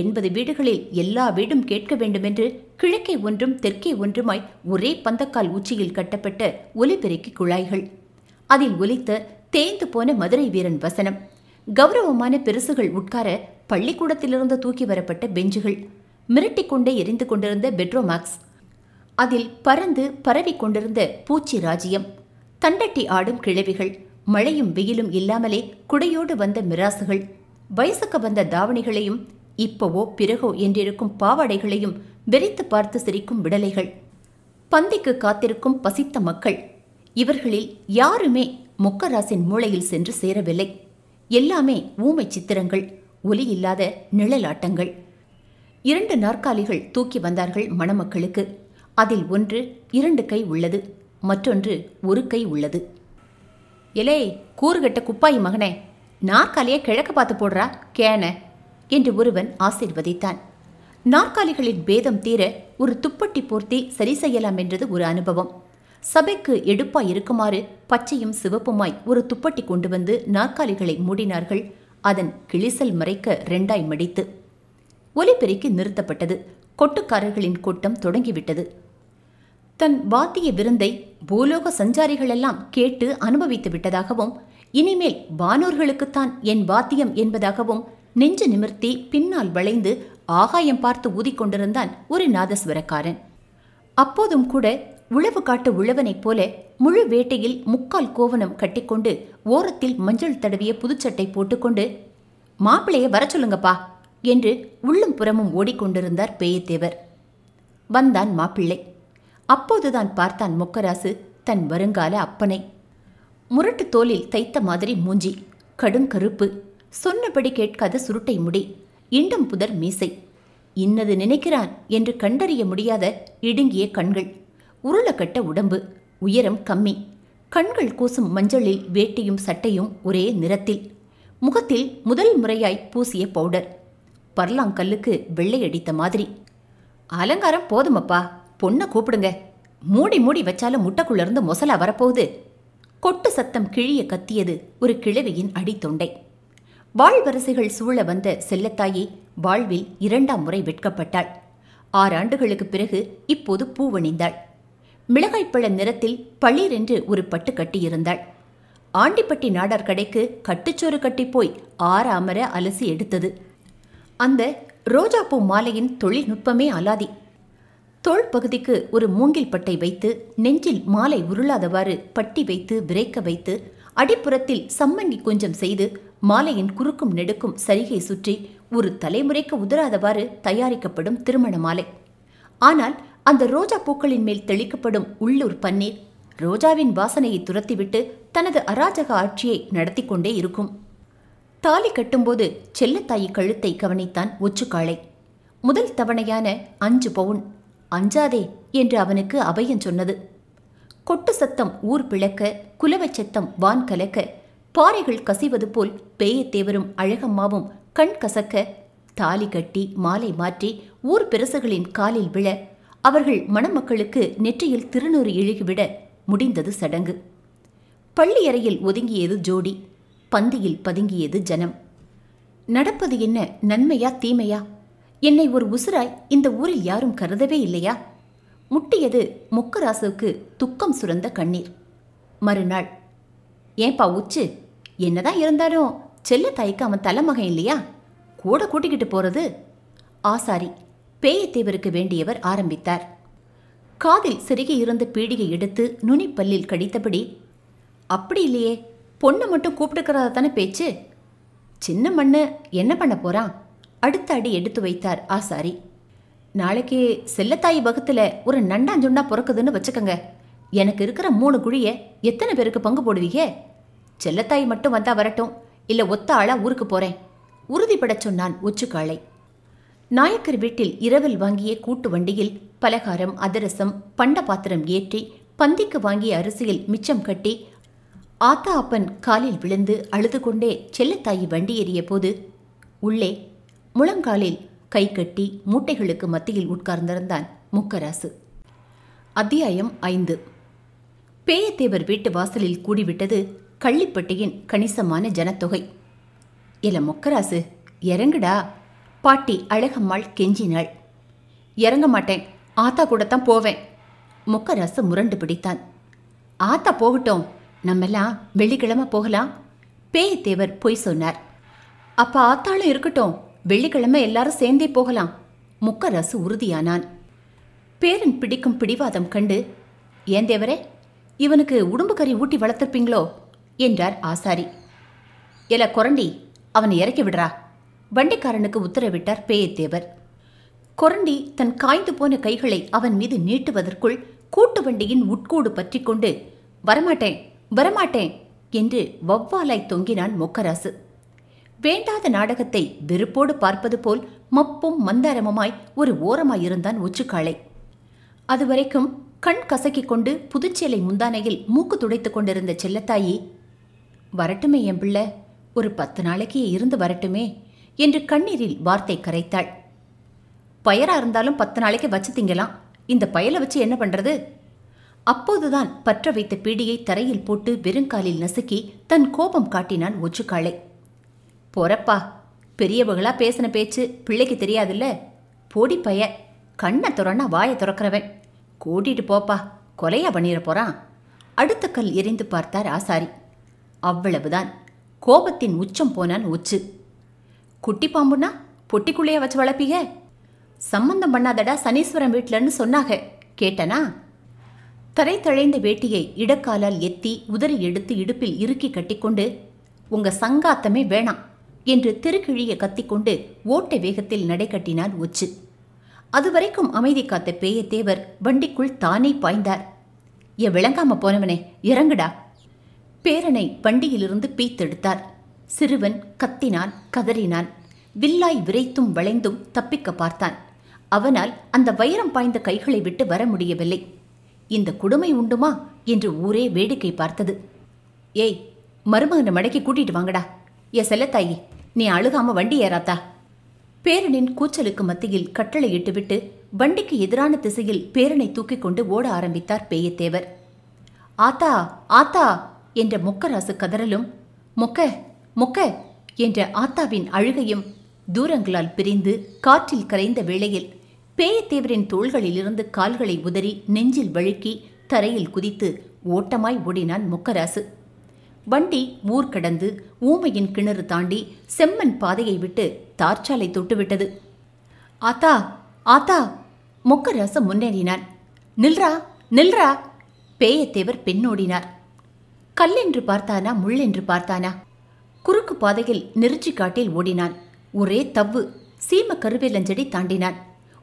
எண்பது வீடுகளில் எல்லா வீடும் கேட்க வேண்டுமென்று கிழக்கே ஒன்றும் தெற்கே ஒன்றுமாய் ஒரே பந்தக்கால் உச்சியில் கட்டப்பட்ட ஒலிபெருக்கி குழாய்கள் அதில் ஒலித்த தேய்ந்து போன மதுரை வீரன் வசனம் கௌரவமான பெருசுகள் உட்கார பள்ளிக்கூடத்திலிருந்து தூக்கி வரப்பட்ட பெஞ்சுகள் மிரட்டிக்கொண்டே எரிந்து கொண்டிருந்த பெட்ரோமாக்ஸ் அதில் பறந்து பரவி கொண்டிருந்த பூச்சி ராஜ்யம் தண்டட்டி ஆடும் கிழவிகள் மழையும் வெயிலும் இல்லாமலே குடையோடு வந்த மிராசுகள் வயசுக்கு வந்த தாவணிகளையும் இப்பவோ பிறகோ என்றிருக்கும் பாவாடைகளையும் விரைத்து பார்த்து சிரிக்கும் விடலைகள் பந்திக்கு காத்திருக்கும் பசித்த மக்கள் இவர்களில் யாருமே முக்கராசின் மூளையில் சென்று சேரவில்லை எல்லாமே ஊமை சித்திரங்கள் ஒலி இல்லாத நிழலாட்டங்கள் இரண்டு நாற்காலிகள் தூக்கி வந்தார்கள் மணமக்களுக்கு அதில் ஒன்று இரண்டு கை உள்ளது மற்றொன்று ஒரு கை உள்ளது எலே கூறுகட்ட குப்பாயி மகனே நாற்காலியை கிழக்க பார்த்து போடுறா கேன என்று ஒருவன் ஆசிர்வதித்தான் நாற்காலிகளின் பேதம் தீர ஒரு துப்பட்டி போர்த்தி சரி செய்யலாம் என்றது ஒரு அனுபவம் சபைக்கு எடுப்பாய் இருக்குமாறு பச்சையும் சிவப்புமாய் ஒரு துப்பட்டி கொண்டு வந்து நாற்காலிகளை மூடினார்கள் அதன் கிளிசல் மறைக்க ரெண்டாய் மடித்து ஒலிபெருக்கி நிறுத்தப்பட்டது கொட்டுக்காரர்களின் கூட்டம் தொடங்கிவிட்டது தன் வாத்திய விருந்தை பூலோக சஞ்சாரிகளெல்லாம் கேட்டு அனுபவித்து விட்டதாகவும் இனிமேல் வானூர்களுக்குத்தான் என் வாத்தியம் என்பதாகவும் நெஞ்சு நிமிர்த்தி பின்னால் வளைந்து ஆகாயம் பார்த்து ஊதிக்கொண்டிருந்தான் ஒரு நாதஸ்வரக்காரன் அப்போதும் கூட உழவு காட்டு உழவனைப் போல முழு வேட்டையில் முக்கால் கோவனம் கட்டிக்கொண்டு ஓரத்தில் மஞ்சள் தடவிய புதுச்சட்டை போட்டுக்கொண்டு மாப்பிளைய வர சொல்லுங்கப்பா என்று உள்ளும் புறமும் ஓடிக்கொண்டிருந்தார் பேயத்தேவர் வந்தான் மாப்பிள்ளை அப்போதுதான் பார்த்தான் முக்கராசு தன் வருங்கால அப்பனை முரட்டு தோலில் தைத்த மாதிரி மூஞ்சி கடுங்கருப்பு சொன்னபடி கேட்காத சுருட்டை முடி இண்டம் புதர் மீசை இன்னது நினைக்கிறான் என்று கண்டறிய முடியாத இடுங்கிய கண்கள் உருளக்கட்ட உடம்பு உயரம் கம்மி கண்கள் கூசும் மஞ்சளில் வேட்டியும் சட்டையும் ஒரே நிறத்தில் முகத்தில் முதல் முறையாய் பூசிய பவுடர் பர்லாங்கல்லுக்கு வெள்ளையடித்த மாதிரி அலங்காரம் போதுமப்பா பொண்ணை கூப்பிடுங்க மூடி மூடி வச்சாலும் முட்டைக்குள்ளிருந்து மொசலா வரப்போகுது கொட்டு சத்தம் கிழிய கத்தியது ஒரு கிழவியின் அடித்தொண்டை வாழ்வரசைகள் சூழ வந்த செல்லத்தாயி வாழ்வில் இரண்டாம் முறை வெட்கப்பட்டாள் ஆறு ஆண்டுகளுக்கு பிறகு இப்போது பூவணிந்தாள் மிளகாய்ப்பழ நிறத்தில் பளிர் என்று ஒரு பட்டு கட்டியிருந்தாள் ஆண்டிப்பட்டி நாடார் கடைக்கு கட்டுச்சோறு கட்டி போய் ஆற அமர அலசி எடுத்தது அந்த ரோஜாப்பூ மாலையின் தொழில்நுட்பமே அலாதி தோல் பகுதிக்கு ஒரு மூங்கில் பட்டை வைத்து நெஞ்சில் மாலை உருளாதவாறு பட்டி வைத்து விரைக்க வைத்து அடிப்புறத்தில் சம்மங்கி கொஞ்சம் செய்து மாலையின் குறுக்கும் நெடுக்கும் சரிகை சுற்றி ஒரு தலைமுறைக்கு உதராதவாறு தயாரிக்கப்படும் திருமண மாலை ஆனால் அந்த ரோஜா பூக்களின் மேல் தெளிக்கப்படும் உள்ளூர் பன்னீர் ரோஜாவின் வாசனையை துரத்திவிட்டு தனது அராஜக ஆட்சியை நடத்தி கொண்டே இருக்கும் தாலி கட்டும்போது செல்லத்தாயி கழுத்தை கவனித்தான் ஒச்சுக்காளை முதல் தவணையான அஞ்சு பவுன் அஞ்சாதே என்று அவனுக்கு அபயம் சொன்னது கொட்டு சத்தம் ஊர் பிளக்க குலவச் சத்தம் வான் கலக்க பாறைகள் கசிவது போல் பேயத்தேவரும் அழகம்மாவும் கண் கசக்க தாலி கட்டி மாலை மாற்றி ஊர் பெருசுகளின் காலில் விழ அவர்கள் மணமக்களுக்கு நெற்றியில் திருநூறு இழுகிவிட முடிந்தது சடங்கு பள்ளியறையில் ஒதுங்கியது ஜோடி பந்தியில் பதுங்கியது ஜனம் நடப்பது என்ன நன்மையா தீமையா என்னை ஒரு உசுராய் இந்த ஊரில் யாரும் கருதவே இல்லையா முட்டியது முக்கராசுக்கு துக்கம் சுரந்த கண்ணீர் மறுநாள் ஏன்பா உச்சு என்னதான் இருந்தாலும் செல்ல தாய்க்கு அவன் தலைமகன் இல்லையா கூட கூட்டிக்கிட்டு போறது ஆசாரி பேயத்தேவருக்கு வேண்டியவர் ஆரம்பித்தார் காதில் சிறுகி இருந்த பீடிகை எடுத்து நுனிப்பல்லில் கடித்தபடி அப்படி இல்லையே பொண்ணை மட்டும் கூப்பிட்டுக்கிறதா தானே பேச்சு சின்ன மண்ணு என்ன பண்ண போறான் அடுத்த அடி எடுத்து வைத்தார் ஆசாரி நாளைக்கு செல்லத்தாயி வகுத்துல ஒரு நண்டாஞ்சுண்டா பிறக்குதுன்னு வச்சுக்கோங்க எனக்கு இருக்கிற மூணு குழியை எத்தனை பேருக்கு பங்கு போடுவீங்க செல்லத்தாய் மட்டும் வந்தா வரட்டும் இல்லை ஒத்த ஆளா ஊருக்கு போறேன் உறுதிப்பட சொன்னான் உச்சுக்காளை நாயக்கர் வீட்டில் இரவில் வாங்கிய கூட்டு வண்டியில் பலகாரம் அதிரசம் பண்ட பாத்திரம் ஏற்றி பந்திக்கு வாங்கிய அரிசியில் மிச்சம் கட்டி ஆத்தா அப்பன் காலில் விழுந்து அழுது கொண்டே செல்லத்தாயி வண்டி ஏறிய போது உள்ளே முழங்காலில் கை கட்டி மூட்டைகளுக்கு மத்தியில் உட்கார்ந்திருந்தான் முக்கராசு அத்தியாயம் ஐந்து பேயத்தேவர் வீட்டு வாசலில் கூடிவிட்டது கள்ளிப்பட்டியின் கணிசமான ஜனத்தொகை இல முக்கராசு இறங்குடா பாட்டி அழகம்மாள் கெஞ்சினாள் இறங்க மாட்டேன் ஆத்தா கூட தான் போவேன் முக்கராசு முரண்டு பிடித்தான் ஆத்தா போகட்டும் நம்மெல்லாம் வெள்ளிக்கிழமை போகலாம் பேயத்தேவர் பொய் சொன்னார் அப்போ ஆத்தாலும் இருக்கட்டும் வெள்ளிக்கிழமை எல்லாரும் சேர்ந்தே போகலாம் முக்கரசு உறுதியானான் பேரன் பிடிக்கும் பிடிவாதம் கண்டு ஏன் தேவரே இவனுக்கு உடும்பு கறி ஊட்டி வளர்த்திருப்பீங்களோ என்றார் ஆசாரி எல கொரண்டி அவனை இறக்கி விடுறா வண்டிக்காரனுக்கு உத்தரவிட்டார் பேயத்தேவர் கொரண்டி தன் காய்ந்து போன கைகளை அவன் மீது நீட்டுவதற்குள் கூட்டு வண்டியின் உட்கூடு பற்றி கொண்டு வரமாட்டேன் வரமாட்டேன் என்று வௌவாலாய் தொங்கினான் மொக்கராசு வேண்டாத நாடகத்தை வெறுப்போடு பார்ப்பது போல் மப்பும் மந்தாரமுமாய் ஒரு ஓரமாயிருந்தான் ஒச்சுக்காளை அதுவரைக்கும் கண் கசக்கிக் கொண்டு புதுச்சேலை முந்தானையில் மூக்கு துடைத்துக் கொண்டிருந்த செல்லத்தாயி வரட்டுமே என் பிள்ளை ஒரு பத்து நாளைக்கே இருந்து வரட்டுமே என்று கண்ணீரில் வார்த்தை கரைத்தாள் பயரா இருந்தாலும் பத்து நாளைக்கு வச்சு திங்கலாம் இந்த பயலை வச்சு என்ன பண்றது அப்போதுதான் பற்ற வைத்த பீடியை தரையில் போட்டு வெறுங்காலில் நசுக்கி தன் கோபம் காட்டினான் ஒச்சுக்காளை போறப்பா பெரியவங்களா பேசின பேச்சு பிள்ளைக்கு தெரியாதுல்ல பொடி பைய கண்ணை துறன்னா வாயை துறக்கிறவன் கூட்டிட்டு போப்பா கொலையா பண்ணிட போறான் அடுத்த கல் எரிந்து பார்த்தார் ஆசாரி அவ்வளவுதான் கோபத்தின் உச்சம் போனான் உச்சு குட்டி பாம்புனா பொட்டிக்குள்ளேயே வச்சு வளர்ப்பீங்க சம்பந்தம் பண்ணாதடா சனீஸ்வரன் வீட்டிலன்னு சொன்னாங்க கேட்டனா தரை தழைந்த வேட்டியை இடக்காலால் எத்தி உதறி எடுத்து இடுப்பில் இறுக்கி கட்டிக்கொண்டு உங்க சங்காத்தமே வேணாம் என்று திருக்கிழிய கத்திக்கொண்டு ஓட்டை வேகத்தில் நடைகட்டினான் ஒச்சு அதுவரைக்கும் அமைதி காத்த பேயத்தேவர் வண்டிக்குள் தானே பாய்ந்தார் எ விளங்காம போனவனே இறங்குடா பேரனை வண்டியிலிருந்து பீத்தெடுத்தார் சிறுவன் கத்தினான் கதறினான் வில்லாய் விரைத்தும் வளைந்தும் தப்பிக்க பார்த்தான் அவனால் அந்த வைரம் பாய்ந்த கைகளை விட்டு வர முடியவில்லை இந்த கொடுமை உண்டுமா என்று ஊரே வேடிக்கை பார்த்தது ஏய் மருமகனை மடக்கி கூட்டிட்டு வாங்கடா என் செல்லத்தாயே நீ அழுகாம வண்டி ஏறாத்தா பேரனின் கூச்சலுக்கு மத்தியில் கட்டளையிட்டுவிட்டு வண்டிக்கு எதிரான திசையில் பேரனை தூக்கிக் கொண்டு ஓட ஆரம்பித்தார் பேயத்தேவர் ஆத்தா ஆத்தா என்ற முக்கராசு கதறலும் மொக்க மொக்க என்ற ஆத்தாவின் அழுகையும் தூரங்களால் பிரிந்து காற்றில் கரைந்த வேளையில் பேயத்தேவரின் தோள்களிலிருந்து கால்களை உதறி நெஞ்சில் வழுக்கி தரையில் குதித்து ஓட்டமாய் ஓடினான் முக்கராசு வண்டி ஊர் ஊமையின் கிணறு தாண்டி செம்மன் பாதையை விட்டு தார்ச்சாலை தொட்டுவிட்டது ஆத்தா ஆத்தா மொக்கராசம் முன்னேறினான் நில்ரா நில்ரா பேயத்தேவர் பெண்ணோடினார் கல்லென்று பார்த்தானா முள்ளென்று பார்த்தானா குறுக்கு பாதையில் நெருச்சி காட்டில் ஓடினான் ஒரே தவ்வு சீம கருவேலஞ்செடி தாண்டினான்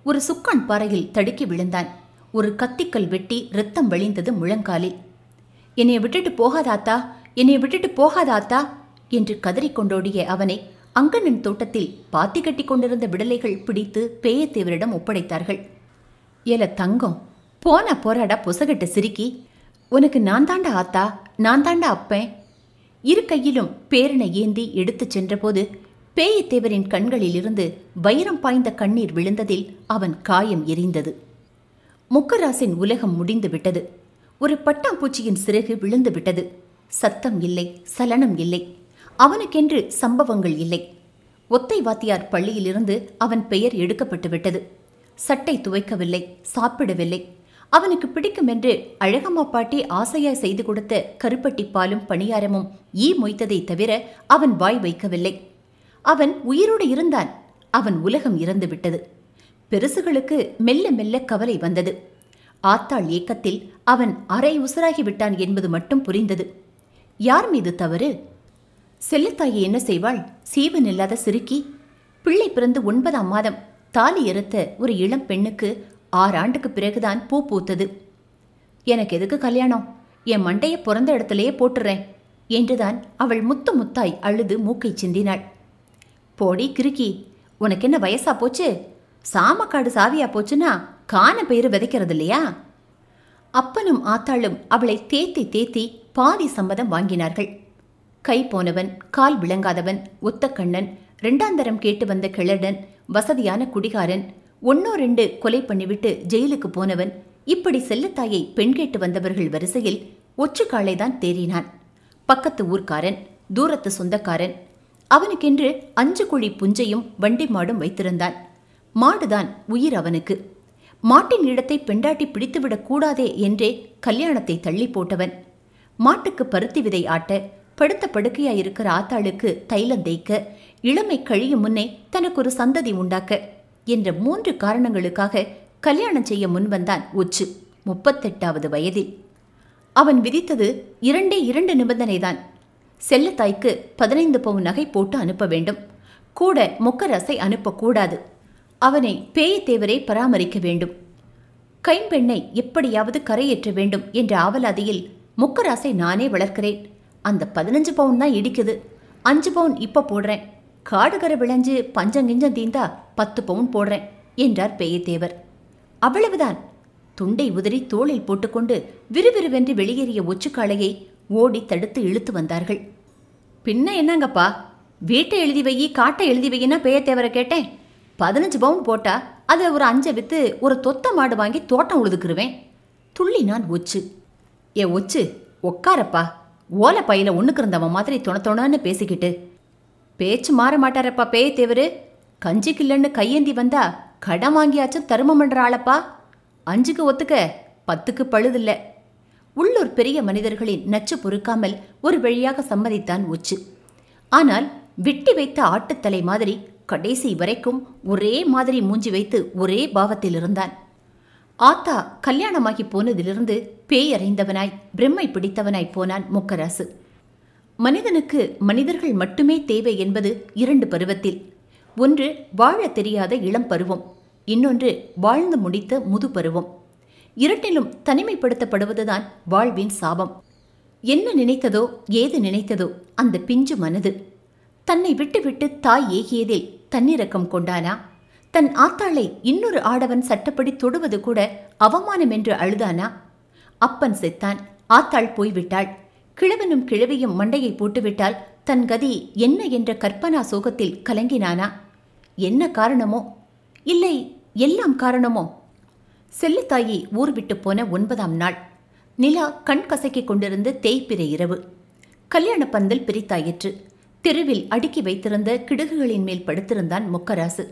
ஒரு சுக்கான் பாறையில் தடுக்கி விழுந்தான் ஒரு கத்திக்கல் வெட்டி ரத்தம் வழிந்தது முழங்காலில் என்னை விட்டுட்டு போகாதாத்தா என்னை விட்டுட்டு போகாதாத்தா என்று கதறிக்கொண்டோடிய அவனை அங்கனின் தோட்டத்தில் பாத்தி கட்டி கொண்டிருந்த விடலைகள் பிடித்து பேயத்தேவரிடம் ஒப்படைத்தார்கள் ஏல தங்கம் போன போராடா பொசகட்ட சிரிக்கி உனக்கு நான் தாண்டா ஆத்தா நான் தாண்டா அப்பேன் இரு கையிலும் பேரனை ஏந்தி எடுத்துச் சென்றபோது பேயத்தேவரின் கண்களிலிருந்து வைரம் பாய்ந்த கண்ணீர் விழுந்ததில் அவன் காயம் எரிந்தது முக்கராசின் உலகம் முடிந்து விட்டது ஒரு பட்டாம்பூச்சியின் சிறகு விழுந்து விட்டது சத்தம் இல்லை சலனம் இல்லை அவனுக்கென்று சம்பவங்கள் இல்லை ஒத்தை வாத்தியார் பள்ளியிலிருந்து அவன் பெயர் எடுக்கப்பட்டுவிட்டது சட்டை துவைக்கவில்லை சாப்பிடவில்லை அவனுக்கு பிடிக்கும் என்று அழகம்மா பாட்டி ஆசையாய் செய்து கொடுத்த கருப்பட்டி பாலும் பணியாரமும் ஈ மொய்த்ததை தவிர அவன் வாய் வைக்கவில்லை அவன் உயிரோடு இருந்தான் அவன் உலகம் இறந்துவிட்டது பெருசுகளுக்கு மெல்ல மெல்ல கவலை வந்தது ஆத்தாள் ஏக்கத்தில் அவன் அரை உசராகிவிட்டான் என்பது மட்டும் புரிந்தது யார் மீது தவறு செல்லத்தாயி என்ன செய்வாள் சீவன் இல்லாத சிறுக்கி பிள்ளை பிறந்து ஒன்பதாம் மாதம் தாலி எறுத்த ஒரு இளம் பெண்ணுக்கு ஆறாண்டுக்கு பிறகுதான் பூ பூத்தது எனக்கு எதுக்கு கல்யாணம் என் மண்டையை பிறந்த இடத்திலேயே போட்டுறேன் என்றுதான் அவள் முத்து முத்தாய் அழுது மூக்கை சிந்தினாள் போடி கிருக்கி உனக்கு என்ன வயசா போச்சு சாமக்காடு சாவியா போச்சுன்னா காண பயிறு விதைக்கிறது இல்லையா அப்பனும் ஆத்தாளும் அவளை தேத்தி தேத்தி பாதி சம்மதம் வாங்கினார்கள் கை போனவன் கால் விளங்காதவன் ஒத்தக்கண்ணன் ரெண்டாந்தரம் கேட்டு வந்த கிழடன் வசதியான குடிகாரன் ஒன்னோ ரெண்டு கொலை பண்ணிவிட்டு ஜெயிலுக்கு போனவன் இப்படி செல்லத்தாயை பெண் கேட்டு வந்தவர்கள் வரிசையில் ஒற்றுக்காலைதான் தேறினான் பக்கத்து ஊர்க்காரன் தூரத்து சொந்தக்காரன் அவனுக்கென்று அஞ்சு குழி புஞ்சையும் வண்டி மாடும் வைத்திருந்தான் மாடுதான் உயிர் அவனுக்கு மாட்டின் இடத்தை பெண்டாட்டி பிடித்துவிடக் கூடாதே என்றே கல்யாணத்தை தள்ளி போட்டவன் மாட்டுக்கு பருத்தி விதை ஆட்ட படுத்த படுக்கையாயிருக்கிற ஆத்தாளுக்கு தைலம் தேய்க்க இளமை கழியும் முன்னே தனக்கு ஒரு சந்ததி உண்டாக்க என்ற மூன்று காரணங்களுக்காக கல்யாணம் செய்ய முன்வந்தான் உச்சு முப்பத்தெட்டாவது வயதில் அவன் விதித்தது இரண்டே இரண்டு நிபந்தனைதான் செல்லத்தாய்க்கு பதினைந்து பவுன் நகை போட்டு அனுப்ப வேண்டும் கூட முக்கரசை அனுப்பக்கூடாது அவனை பேயத்தேவரை பராமரிக்க வேண்டும் கைம்பெண்ணை எப்படியாவது கரையேற்ற வேண்டும் என்ற ஆவலாதியில் முக்கராசை நானே வளர்க்கிறேன் அந்த பதினஞ்சு பவுன் தான் இடிக்குது அஞ்சு பவுன் இப்போ போடுறேன் காடுகரை விளைஞ்சு பஞ்சம் கிஞ்சம் தீந்தா பத்து பவுன் போடுறேன் என்றார் பேயத்தேவர் அவ்வளவுதான் துண்டை உதறி தோளில் போட்டுக்கொண்டு விறுவிறுவென்று வெளியேறிய ஒச்சுக்காளையை ஓடி தடுத்து இழுத்து வந்தார்கள் பின்ன என்னங்கப்பா வீட்டை எழுதி வையி காட்டை எழுதி வையின்னா பேயத்தேவரை கேட்டேன் பதினஞ்சு பவுன் போட்டால் அதில் ஒரு அஞ்சை விற்று ஒரு தொத்த மாடு வாங்கி தோட்டம் உழுதுக்குருவேன் துள்ளி நான் ஒச்சு ஏ ஒச்சு உக்காரப்பா ஓலை பையில் ஒன்றுக்கு இருந்தவன் மாதிரி துணத்தொணன்னு பேசிக்கிட்டு பேச்சு மாற மாட்டாரப்பா பேய் தேவரு கஞ்சிக்கு இல்லைன்னு கையேந்தி வந்தா கடன் வாங்கியாச்சும் தருமம் பண்ணுற ஆளப்பா அஞ்சுக்கு ஒத்துக்க பத்துக்கு பழுதில்லை உள்ளூர் பெரிய மனிதர்களின் நச்சு பொறுக்காமல் ஒரு வழியாக சம்மதித்தான் ஒச்சு ஆனால் விட்டி வைத்த ஆட்டுத்தலை மாதிரி கடைசி வரைக்கும் ஒரே மாதிரி மூஞ்சி வைத்து ஒரே பாவத்தில் இருந்தான் ஆத்தா கல்யாணமாகி போனதிலிருந்து பேயறைந்தவனாய் பிரம்மை பிடித்தவனாய் போனான் முக்கராசு மனிதனுக்கு மனிதர்கள் மட்டுமே தேவை என்பது இரண்டு பருவத்தில் ஒன்று வாழ தெரியாத இளம் பருவம் இன்னொன்று வாழ்ந்து முடித்த முது பருவம் இரட்டிலும் தனிமைப்படுத்தப்படுவதுதான் வாழ்வின் சாபம் என்ன நினைத்ததோ ஏது நினைத்ததோ அந்த பிஞ்சு மனது தன்னை விட்டுவிட்டு தாய் ஏகியதில் தன்னிறக்கம் கொண்டானா தன் ஆத்தாளை இன்னொரு ஆடவன் சட்டப்படி தொடுவது கூட அவமானம் என்று அழுதானா அப்பன் செத்தான் ஆத்தாள் போய்விட்டாள் கிழவனும் கிழவியும் மண்டையை போட்டுவிட்டால் தன் கதி என்ன என்ற கற்பனா சோகத்தில் கலங்கினானா என்ன காரணமோ இல்லை எல்லாம் காரணமோ செல்லத்தாயை ஊர் விட்டு போன ஒன்பதாம் நாள் நிலா கண் கசக்கிக் கொண்டிருந்த தேய்பிறை இரவு கல்யாண பந்தல் பிரித்தாயிற்று தெருவில் அடுக்கி வைத்திருந்த கிடுகுகளின் மேல் படுத்திருந்தான் முக்கராசு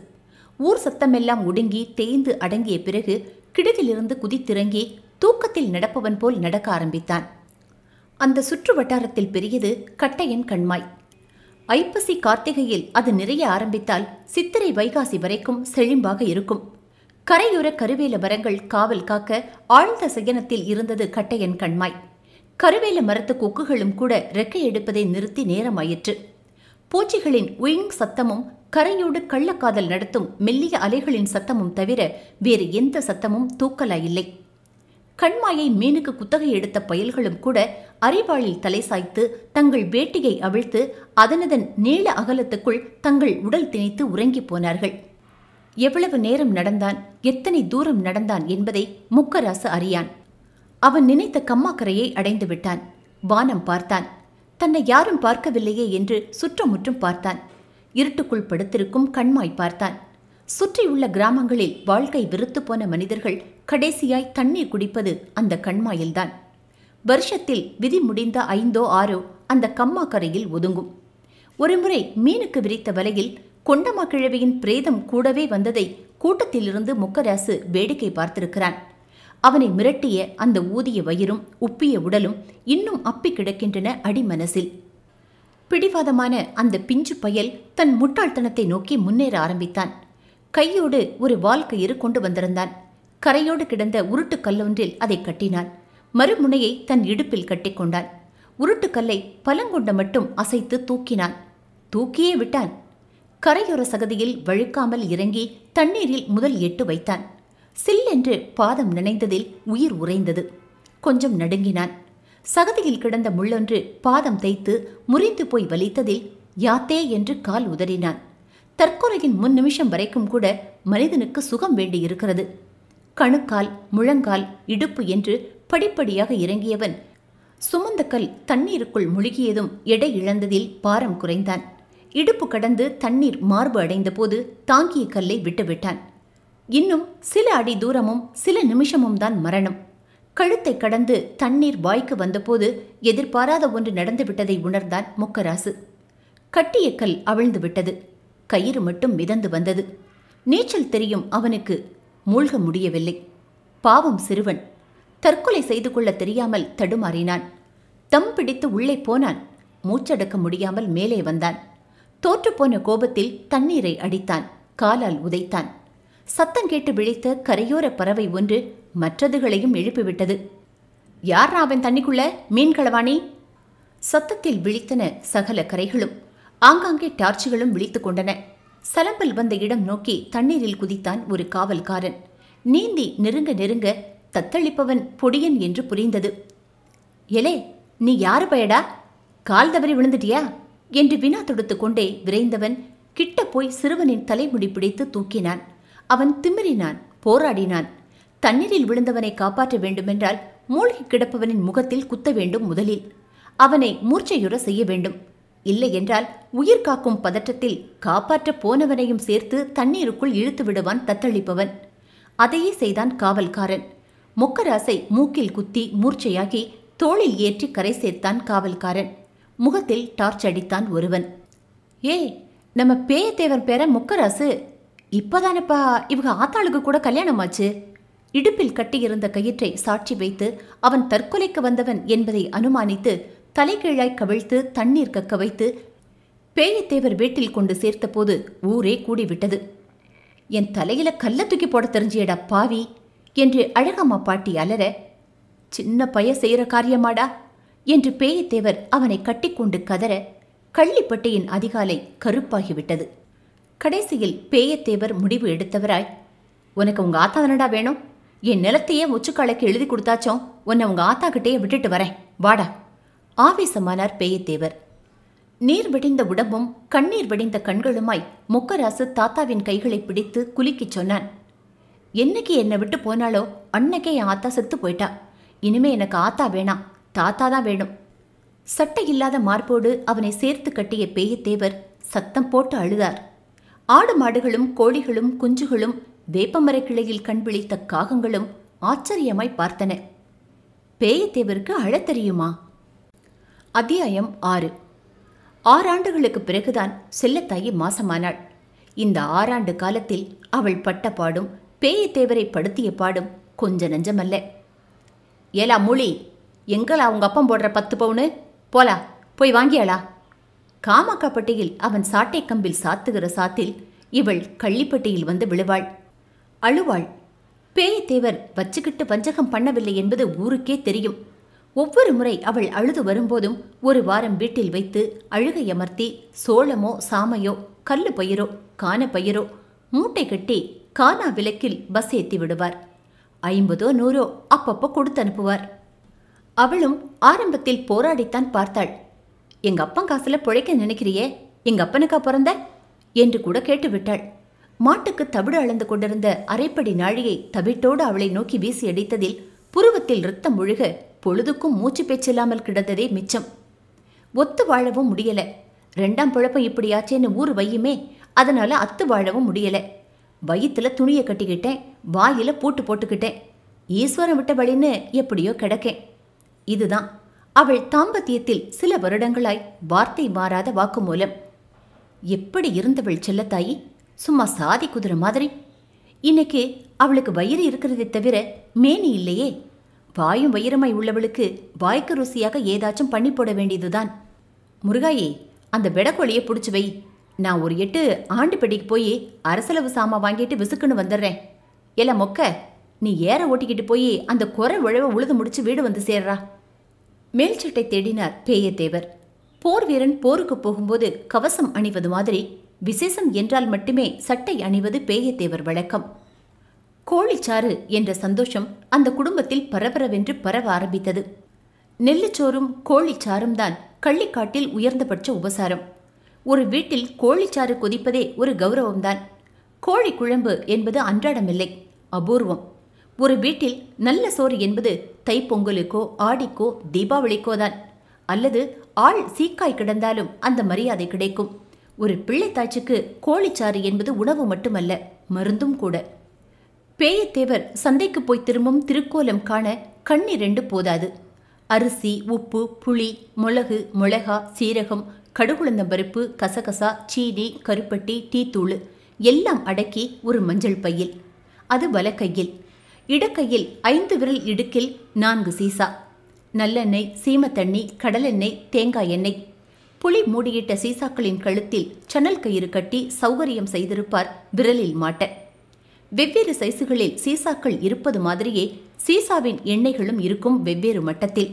ஊர் சத்தமெல்லாம் ஒடுங்கி தேய்ந்து அடங்கிய பிறகு கிடுகிலிருந்து குதித்திறங்கி தூக்கத்தில் நடப்பவன் போல் நடக்க ஆரம்பித்தான் அந்த சுற்று வட்டாரத்தில் பெரியது கட்டையன் கண்மாய் ஐப்பசி கார்த்திகையில் அது நிறைய ஆரம்பித்தால் சித்திரை வைகாசி வரைக்கும் செழிம்பாக இருக்கும் கரையோர கருவேல மரங்கள் காவல் காக்க ஆழ்ந்த சயனத்தில் இருந்தது கட்டையன் கண்மாய் கருவேல மரத்து கொக்குகளும் கூட ரெக்கை எடுப்பதை நிறுத்தி நேரமாயிற்று பூச்சிகளின் உயிங் சத்தமும் கரையோடு கள்ளக்காதல் நடத்தும் மெல்லிய அலைகளின் சத்தமும் தவிர வேறு எந்த சத்தமும் தூக்கலாயில்லை கண்மாயை மீனுக்கு குத்தகை எடுத்த பயல்களும் கூட அரைவாளில் தலை சாய்த்து தங்கள் வேட்டியை அவிழ்த்து அதனதன் நீள அகலத்துக்குள் தங்கள் உடல் திணைத்து உறங்கி போனார்கள் எவ்வளவு நேரம் நடந்தான் எத்தனை தூரம் நடந்தான் என்பதை முக்கராசு அறியான் அவன் நினைத்த கம்மாக்கரையை அடைந்து விட்டான் வானம் பார்த்தான் தன்னை யாரும் பார்க்கவில்லையே என்று சுற்றமுற்றும் பார்த்தான் இருட்டுக்குள் படுத்திருக்கும் கண்மாய் பார்த்தான் சுற்றியுள்ள கிராமங்களில் வாழ்க்கை விருத்து போன மனிதர்கள் கடைசியாய் தண்ணீர் குடிப்பது அந்த கண்மாயில்தான் வருஷத்தில் விதி முடிந்த ஐந்தோ ஆறோ அந்த கம்மா கரையில் ஒதுங்கும் ஒருமுறை மீனுக்கு விரித்த வலையில் கொண்டமா கிழவியின் பிரேதம் கூடவே வந்ததை கூட்டத்திலிருந்து முக்கராசு வேடிக்கை பார்த்திருக்கிறான் அவனை மிரட்டிய அந்த ஊதிய வயிறும் உப்பிய உடலும் இன்னும் அப்பி கிடக்கின்றன அடிமனசில் பிடிவாதமான அந்த பிஞ்சு பயல் தன் முட்டாள்தனத்தை நோக்கி முன்னேற ஆரம்பித்தான் கையோடு ஒரு வாழ்க்கையிறு கொண்டு வந்திருந்தான் கரையோடு கிடந்த உருட்டு கல்லொன்றில் அதை கட்டினான் மறுமுனையை தன் இடுப்பில் கட்டிக்கொண்டான் உருட்டுக்கல்லை பலங்கொண்ட மட்டும் அசைத்து தூக்கினான் தூக்கியே விட்டான் கரையோர சகதியில் வழுக்காமல் இறங்கி தண்ணீரில் முதல் எட்டு வைத்தான் சில்லென்று பாதம் நினைந்ததில் உயிர் உறைந்தது கொஞ்சம் நடுங்கினான் சகதியில் கிடந்த முள்ளொன்று பாதம் தைத்து முறிந்து போய் வலித்ததில் யாத்தே என்று கால் உதறினான் தற்கொலையின் முன் நிமிஷம் வரைக்கும் கூட மனிதனுக்கு சுகம் வேண்டியிருக்கிறது கணுக்கால் முழங்கால் இடுப்பு என்று படிப்படியாக இறங்கியவன் சுமந்த கல் தண்ணீருக்குள் முழுகியதும் எடை இழந்ததில் பாரம் குறைந்தான் இடுப்பு கடந்து தண்ணீர் மார்பு அடைந்தபோது தாங்கிய கல்லை விட்டுவிட்டான் இன்னும் சில அடி தூரமும் சில நிமிஷமும் தான் மரணம் கழுத்தை கடந்து தண்ணீர் வாய்க்கு வந்தபோது எதிர்பாராத ஒன்று நடந்துவிட்டதை உணர்ந்தான் முக்கராசு கட்டிய கல் அவிழ்ந்து விட்டது கயிறு மட்டும் மிதந்து வந்தது நீச்சல் தெரியும் அவனுக்கு மூழ்க முடியவில்லை பாவம் சிறுவன் தற்கொலை செய்து கொள்ள தெரியாமல் தடுமாறினான் தம் பிடித்து உள்ளே போனான் மூச்சடக்க முடியாமல் மேலே வந்தான் தோற்றுப்போன கோபத்தில் தண்ணீரை அடித்தான் காலால் உதைத்தான் சத்தம் கேட்டு விழித்த கரையோர பறவை ஒன்று மற்றதுகளையும் எழுப்பிவிட்டது யார் அவன் தண்ணிக்குள்ள மீன் களவாணி சத்தத்தில் விழித்தன சகல கரைகளும் ஆங்காங்கே டார்ச்சுகளும் விழித்துக் கொண்டன சலம்பல் வந்த இடம் நோக்கி தண்ணீரில் குதித்தான் ஒரு காவல்காரன் நீந்தி நெருங்க நெருங்க தத்தளிப்பவன் பொடியன் என்று புரிந்தது எலே நீ யாரு பயடா கால் தவறி விழுந்துட்டியா என்று வினா தொடுத்து கொண்டே விரைந்தவன் கிட்ட போய் சிறுவனின் தலைமுடி பிடித்து தூக்கினான் அவன் திமிரினான் போராடினான் தண்ணீரில் விழுந்தவனை காப்பாற்ற வேண்டுமென்றால் மூழ்கி கிடப்பவனின் முகத்தில் குத்த வேண்டும் முதலில் அவனை மூர்ச்சையுற செய்ய வேண்டும் இல்லையென்றால் உயிர் காக்கும் பதற்றத்தில் காப்பாற்ற போனவனையும் சேர்த்து தண்ணீருக்குள் இழுத்து விடுவான் தத்தளிப்பவன் அதையே செய்தான் காவல்காரன் மொக்கராசை மூக்கில் குத்தி மூர்ச்சையாகி தோளில் ஏற்றி கரை சேர்த்தான் காவல்காரன் முகத்தில் டார்ச் அடித்தான் ஒருவன் ஏய் நம்ம பேயத்தேவர் பேர முக்கராசு இப்போதானப்பா இவங்க ஆத்தாளுக்கு கூட கல்யாணம் ஆச்சு இடுப்பில் கட்டியிருந்த கயிற்றை சாட்சி வைத்து அவன் தற்கொலைக்கு வந்தவன் என்பதை அனுமானித்து தலைகீழாய் கவிழ்த்து தண்ணீர் கக்க வைத்து பேயத்தேவர் வீட்டில் கொண்டு சேர்த்தபோது ஊரே கூடிவிட்டது என் தலையில கல்ல தூக்கி போட தெரிஞ்சியடா பாவி என்று அழகம்மா பாட்டி அலற சின்ன பைய செய்கிற காரியமாடா என்று பேயத்தேவர் அவனை கட்டிக்கொண்டு கதற கள்ளிப்பட்டியின் அதிகாலை கருப்பாகிவிட்டது கடைசியில் பேயத்தேவர் முடிவு எடுத்தவராய் உனக்கு உங்க ஆத்தா தானடா வேணும் என் நிலத்தையே முச்சுக்காலைக்கு எழுதி கொடுத்தாச்சும் உன்னை உங்க ஆத்தா கிட்டேயே விட்டுட்டு வரேன் வாடா ஆவேசமானார் பேயத்தேவர் நீர் வெடிந்த உடம்பும் கண்ணீர் வெடிந்த கண்களுமாய் முக்கராசு தாத்தாவின் கைகளை பிடித்து குலுக்கிச் சொன்னான் என்னைக்கு என்னை விட்டு போனாலோ அன்னைக்கே என் ஆத்தா செத்து போயிட்டா இனிமே எனக்கு ஆத்தா வேணாம் தாத்தா தான் வேணும் சட்டை இல்லாத மார்போடு அவனை சேர்த்து கட்டிய பேயத்தேவர் சத்தம் போட்டு அழுதார் ஆடு மாடுகளும் கோழிகளும் குஞ்சுகளும் வேப்பமர கிளையில் கண் விழித்த காகங்களும் ஆச்சரியமாய் பார்த்தன பேயத்தேவருக்கு அழத் தெரியுமா அத்தியாயம் ஆறு ஆறாண்டுகளுக்கு பிறகுதான் செல்லத்தாயி மாசமானாள் இந்த ஆறாண்டு காலத்தில் அவள் பட்ட பாடும் பேயத்தேவரை படுத்திய பாடும் கொஞ்ச நஞ்சமல்ல ஏலா மொழி எங்களா அவங்க அப்பம் போடுற பத்து பவுனு போலா போய் வாங்கியாளா காமக்காப்பட்டியில் அவன் சாட்டை கம்பில் சாத்துகிற சாத்தில் இவள் கள்ளிப்பட்டியில் வந்து விழுவாள் அழுவாள் பேயத்தேவர் வச்சுக்கிட்டு வஞ்சகம் பண்ணவில்லை என்பது ஊருக்கே தெரியும் ஒவ்வொரு முறை அவள் அழுது வரும்போதும் ஒரு வாரம் வீட்டில் வைத்து அழுகை அமர்த்தி சோளமோ சாமையோ கல்லு பயிரோ கான பயிரோ மூட்டை கட்டி கானா விளக்கில் பஸ் ஏற்றி விடுவார் ஐம்பதோ நூறோ அப்பப்போ கொடுத்து அனுப்புவார் அவளும் ஆரம்பத்தில் போராடித்தான் பார்த்தாள் எங்க அப்பா காசுல பிழைக்க நினைக்கிறியே எங்க அப்பனுக்கா பிறந்த என்று கூட கேட்டு விட்டாள் மாட்டுக்கு தவிடு அளந்து கொண்டிருந்த அரைப்படி நாழியை தவிட்டோடு அவளை நோக்கி வீசி அடித்ததில் புருவத்தில் ரத்தம் முழுக பொழுதுக்கும் மூச்சு பேச்சில்லாமல் கிடந்ததே மிச்சம் ஒத்து வாழவும் முடியல ரெண்டாம் பிழப்பம் இப்படியாச்சேன்னு ஊர் வையுமே அதனால அத்து வாழவும் முடியல வயிற்றுல துணியை கட்டிக்கிட்டேன் வாயில பூட்டு போட்டுக்கிட்டேன் ஈஸ்வரம் விட்ட வழின்னு எப்படியோ கிடக்கேன் இதுதான் அவள் தாம்பத்தியத்தில் சில வருடங்களாய் வார்த்தை மாறாத வாக்குமூலம் எப்படி இருந்தவள் செல்லத்தாயி சும்மா சாதி குதிரை மாதிரி இன்னைக்கு அவளுக்கு வயிறு இருக்கிறதை தவிர மேனி இல்லையே வாயும் வயிறமாய் உள்ளவளுக்கு வாய்க்கு ருசியாக ஏதாச்சும் பண்ணி போட வேண்டியதுதான் முருகாயே அந்த விடக்கோழியை பிடிச்சி வை நான் ஒரு எட்டு ஆண்டு பெட்டிக்கு போய் அரசளவு சாமான் வாங்கிட்டு விசுக்குன்னு வந்துடுறேன் எல்லாம் மொக்க நீ ஏற ஓட்டிக்கிட்டு போய் அந்த குறை உழவை உழுது முடிச்சு வீடு வந்து சேர்றா மேல் சட்டை தேடினார் பேயத்தேவர் போர் வீரன் போருக்கு போகும்போது கவசம் அணிவது மாதிரி விசேஷம் என்றால் மட்டுமே சட்டை அணிவது பேயத்தேவர் வழக்கம் கோழிச்சாறு என்ற சந்தோஷம் அந்த குடும்பத்தில் பரபரவென்று பரவ ஆரம்பித்தது நெல்லுச்சோறும் கோழிச்சாரும் தான் கள்ளிக்காட்டில் உயர்ந்தபட்ச உபசாரம் ஒரு வீட்டில் கோழிச்சாறு கொதிப்பதே ஒரு கௌரவம்தான் கோழி குழம்பு என்பது அன்றாடமில்லை அபூர்வம் ஒரு வீட்டில் நல்ல சோறு என்பது தைப்பொங்கலுக்கோ ஆடிக்கோ தீபாவளிக்கோ தான் அல்லது ஆள் சீக்காய் கிடந்தாலும் அந்த மரியாதை கிடைக்கும் ஒரு பிள்ளைத்தாச்சுக்கு கோழிச்சாறு என்பது உணவு மட்டுமல்ல மருந்தும் கூட பேயத்தேவர் சந்தைக்கு போய் திரும்பும் திருக்கோலம் காண கண்ணிரண்டு போதாது அரிசி உப்பு புளி மிளகு மிளகா சீரகம் கடுகுளந்தம்பருப்பு கசகசா சீனி கருப்பட்டி டீத்தூள் எல்லாம் அடக்கி ஒரு மஞ்சள் பையில் அது வலக்கையில் இடக்கையில் ஐந்து விரல் இடுக்கில் நான்கு சீசா நல்லெண்ணெய் சீமத்தண்ணி கடலெண்ணெய் தேங்காய் எண்ணெய் புலி மூடியிட்ட சீசாக்களின் கழுத்தில் சனல் கயிறு கட்டி சௌகரியம் செய்திருப்பார் விரலில் மாட்ட வெவ்வேறு சைஸுகளில் சீசாக்கள் இருப்பது மாதிரியே சீசாவின் எண்ணெய்களும் இருக்கும் வெவ்வேறு மட்டத்தில்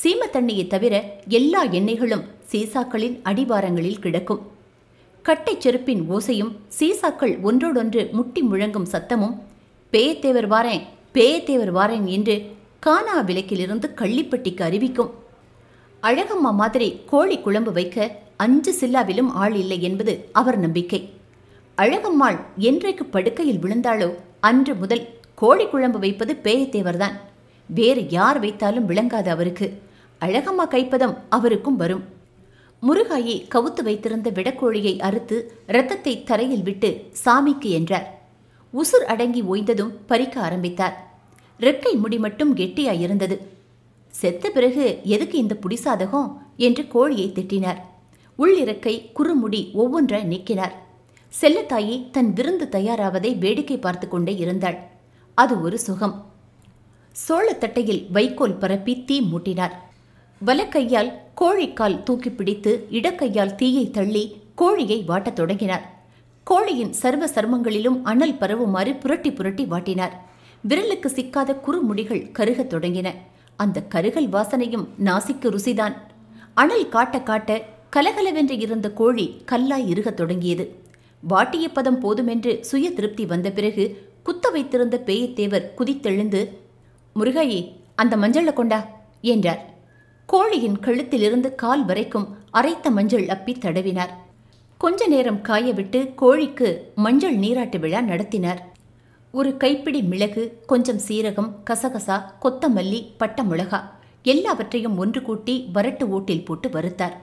சீம தண்ணியை தவிர எல்லா எண்ணெய்களும் சீசாக்களின் அடிவாரங்களில் கிடக்கும் கட்டைச் செருப்பின் ஓசையும் சீசாக்கள் ஒன்றோடொன்று முட்டி முழங்கும் சத்தமும் பேத்தேவர் வாரேன் பேத்தேவர் வாரேன் என்று கானா விளக்கிலிருந்து கள்ளிப்பட்டிக்கு அறிவிக்கும் அழகம்மா மாதிரி கோழி குழம்பு வைக்க அஞ்சு சில்லாவிலும் ஆள் இல்லை என்பது அவர் நம்பிக்கை அழகம்மாள் என்றைக்கு படுக்கையில் விழுந்தாளோ அன்று முதல் கோழி குழம்பு வைப்பது பேயத்தேவர்தான் வேறு யார் வைத்தாலும் விளங்காது அவருக்கு அழகம்மா கைப்பதம் அவருக்கும் வரும் முருகாயி கவுத்து வைத்திருந்த விடக்கோழியை அறுத்து இரத்தத்தை தரையில் விட்டு சாமிக்கு என்றார் உசுர் அடங்கி ஓய்ந்ததும் பறிக்க ஆரம்பித்தார் ரெக்கை முடி மட்டும் கெட்டியாயிருந்தது செத்த பிறகு எதுக்கு இந்த புடிசாதகம் என்று கோழியை திட்டினார் உள்ளிறக்கை குறுமுடி ஒவ்வொன்றாய் நீக்கினார் செல்லத்தாயி தன் விருந்து தயாராவதை வேடிக்கை பார்த்து கொண்டே இருந்தாள் அது ஒரு சுகம் சோளத்தட்டையில் வைக்கோல் பரப்பி தீ மூட்டினார் வலக்கையால் கோழிக்கால் தூக்கி பிடித்து இடக்கையால் தீயை தள்ளி கோழியை வாட்டத் தொடங்கினார் கோழியின் சர்வ சர்மங்களிலும் அனல் பரவுமாறு புரட்டி புரட்டி வாட்டினார் விரலுக்கு சிக்காத குறுமுடிகள் கருகத் தொடங்கின அந்த கருகல் வாசனையும் நாசிக்கு ருசிதான் அனல் காட்ட காட்ட கலகலவென்று இருந்த கோழி கல்லாய் இருகத் தொடங்கியது வாட்டிய பதம் போதுமென்று சுய திருப்தி வந்த பிறகு குத்த வைத்திருந்த பேயத்தேவர் குதித்தெழுந்து முருகையே அந்த மஞ்சள கொண்டா என்றார் கோழியின் கழுத்திலிருந்து கால் வரைக்கும் அரைத்த மஞ்சள் அப்பி தடவினார் கொஞ்ச நேரம் காய விட்டு கோழிக்கு மஞ்சள் நீராட்டு விழா நடத்தினர் ஒரு கைப்பிடி மிளகு கொஞ்சம் சீரகம் கசகசா கொத்தமல்லி பட்டை மிளகா எல்லாவற்றையும் ஒன்று கூட்டி வரட்டு ஓட்டில் போட்டு வறுத்தார்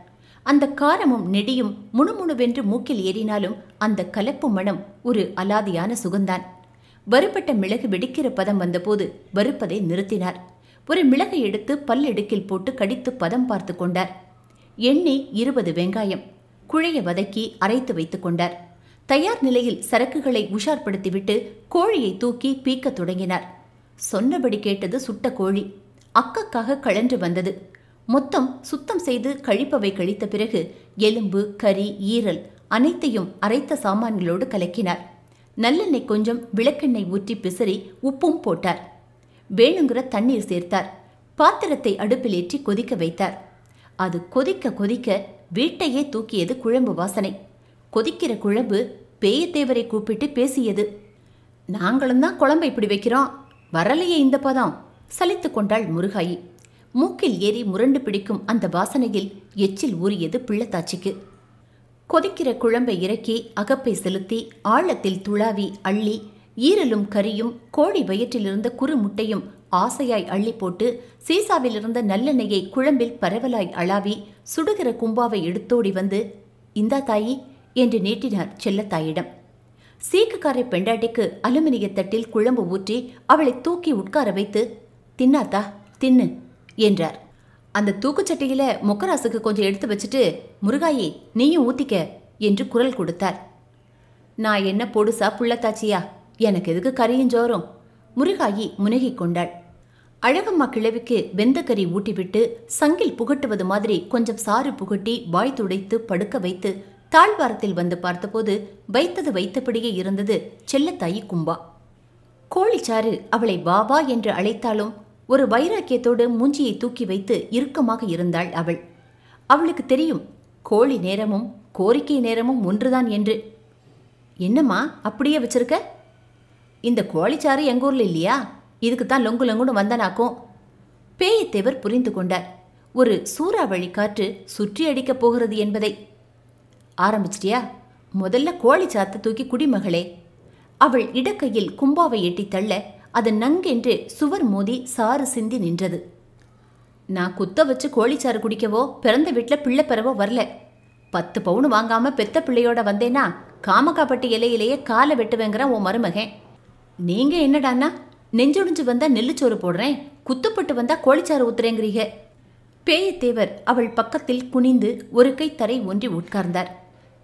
அந்த காரமும் நெடியும் முணுமுணுவென்று மூக்கில் ஏறினாலும் அந்த கலப்பு மனம் ஒரு அலாதியான சுகந்தான் வறுப்பட்ட மிளகு வெடிக்கிற பதம் வந்தபோது வறுப்பதை நிறுத்தினார் ஒரு மிளகை எடுத்து பல்லெடுக்கில் போட்டு கடித்து பதம் பார்த்து கொண்டார் எண்ணெய் இருபது வெங்காயம் குழைய வதக்கி அரைத்து வைத்துக் கொண்டார் தயார் நிலையில் சரக்குகளை உஷார்படுத்திவிட்டு கோழியை தூக்கி பீக்கத் தொடங்கினார் சொன்னபடி கேட்டது சுட்ட கோழி அக்கக்காக கழன்று வந்தது மொத்தம் சுத்தம் செய்து கழிப்பவை கழித்த பிறகு எலும்பு கறி ஈரல் அனைத்தையும் அரைத்த சாமான்களோடு கலக்கினார் நல்லெண்ணெய் கொஞ்சம் விளக்கெண்ணெய் ஊற்றி பிசறி உப்பும் போட்டார் வேணுங்கிற தண்ணீர் சேர்த்தார் பாத்திரத்தை அடுப்பில் ஏற்றி கொதிக்க வைத்தார் அது கொதிக்க கொதிக்க வீட்டையே தூக்கியது குழம்பு வாசனை கொதிக்கிற குழம்பு பேயத்தேவரை கூப்பிட்டு பேசியது நாங்களும் தான் குழம்பை இப்படி வைக்கிறோம் வரலையே இந்த பதம் சலித்து கொண்டாள் முருகாயி மூக்கில் ஏறி முரண்டு பிடிக்கும் அந்த வாசனையில் எச்சில் ஊறியது பிள்ளத்தாச்சிக்கு கொதிக்கிற குழம்பை இறக்கி அகப்பை செலுத்தி ஆழத்தில் துளாவி அள்ளி ஈரலும் கரியும் கோழி வயிற்றிலிருந்த குறு முட்டையும் ஆசையாய் அள்ளி போட்டு சீசாவில் இருந்த நல்லெண்ணெயை குழம்பில் பரவலாய் அளாவி சுடுகிற கும்பாவை எடுத்தோடி வந்து இந்தா தாயி என்று நீட்டினார் செல்லத்தாயிடம் சீக்குக்காரை பெண்டாட்டிக்கு அலுமினிய தட்டில் குழம்பு ஊற்றி அவளை தூக்கி உட்கார வைத்து தின்னாத்தா தின்னு என்றார் அந்த தூக்குச்சட்டியில மொக்கராசுக்கு கொஞ்சம் எடுத்து வச்சுட்டு முருகாயி நீயும் ஊத்திக்க என்று குரல் கொடுத்தார் நான் என்ன பொடுசா புள்ளத்தாச்சியா எனக்கு எதுக்கு கரியும் ஜோரும் முருகாயி முனகிக் கொண்டாள் அழகம்மா கிழவிக்கு வெந்தக்கறி ஊட்டிவிட்டு சங்கில் புகட்டுவது மாதிரி கொஞ்சம் சாறு புகட்டி வாய் துடைத்து படுக்க வைத்து தாழ்வாரத்தில் வந்து பார்த்தபோது வைத்தது வைத்தபடியே இருந்தது செல்லத்தாயி கும்பா கோழிச்சாறு அவளை வா வா என்று அழைத்தாலும் ஒரு வைராக்கியத்தோடு மூஞ்சியை தூக்கி வைத்து இறுக்கமாக இருந்தாள் அவள் அவளுக்கு தெரியும் கோழி நேரமும் கோரிக்கை நேரமும் ஒன்றுதான் என்று என்னம்மா அப்படியே வச்சிருக்க இந்த கோழிச்சாறு எங்கள் ஊரில் இல்லையா இதுக்கு தான் லொங்கு லொங்குன்னு வந்தனாக்கும் பேயத்தேவர் புரிந்து கொண்டார் ஒரு சூறாவளி காற்று சுற்றி அடிக்கப் போகிறது என்பதை ஆரம்பிச்சிட்டியா முதல்ல கோழி தூக்கி குடிமகளே அவள் இடக்கையில் கும்பாவை எட்டி தள்ள அது நங்கென்று சுவர் மோதி சாறு சிந்தி நின்றது நான் குத்த வச்சு கோழிச்சாறு குடிக்கவோ பிறந்த வீட்டில் பிள்ளை பெறவோ வரல பத்து பவுன் வாங்காம பெத்த பிள்ளையோட வந்தேன்னா காமக்காப்பட்டு இலையிலேயே காலை வெட்டுவேங்கிற உன் மருமகன் நீங்கள் என்னடாண்ணா நெஞ்சொடிஞ்சு வந்தா நெல்லுச்சோறு போடுறேன் குத்துப்பட்டு வந்தா கோழிச்சாறு ஊத்துறேங்கிறீங்க பேயத்தேவர் அவள் பக்கத்தில் குனிந்து ஒரு கை தரை ஒன்றி உட்கார்ந்தார்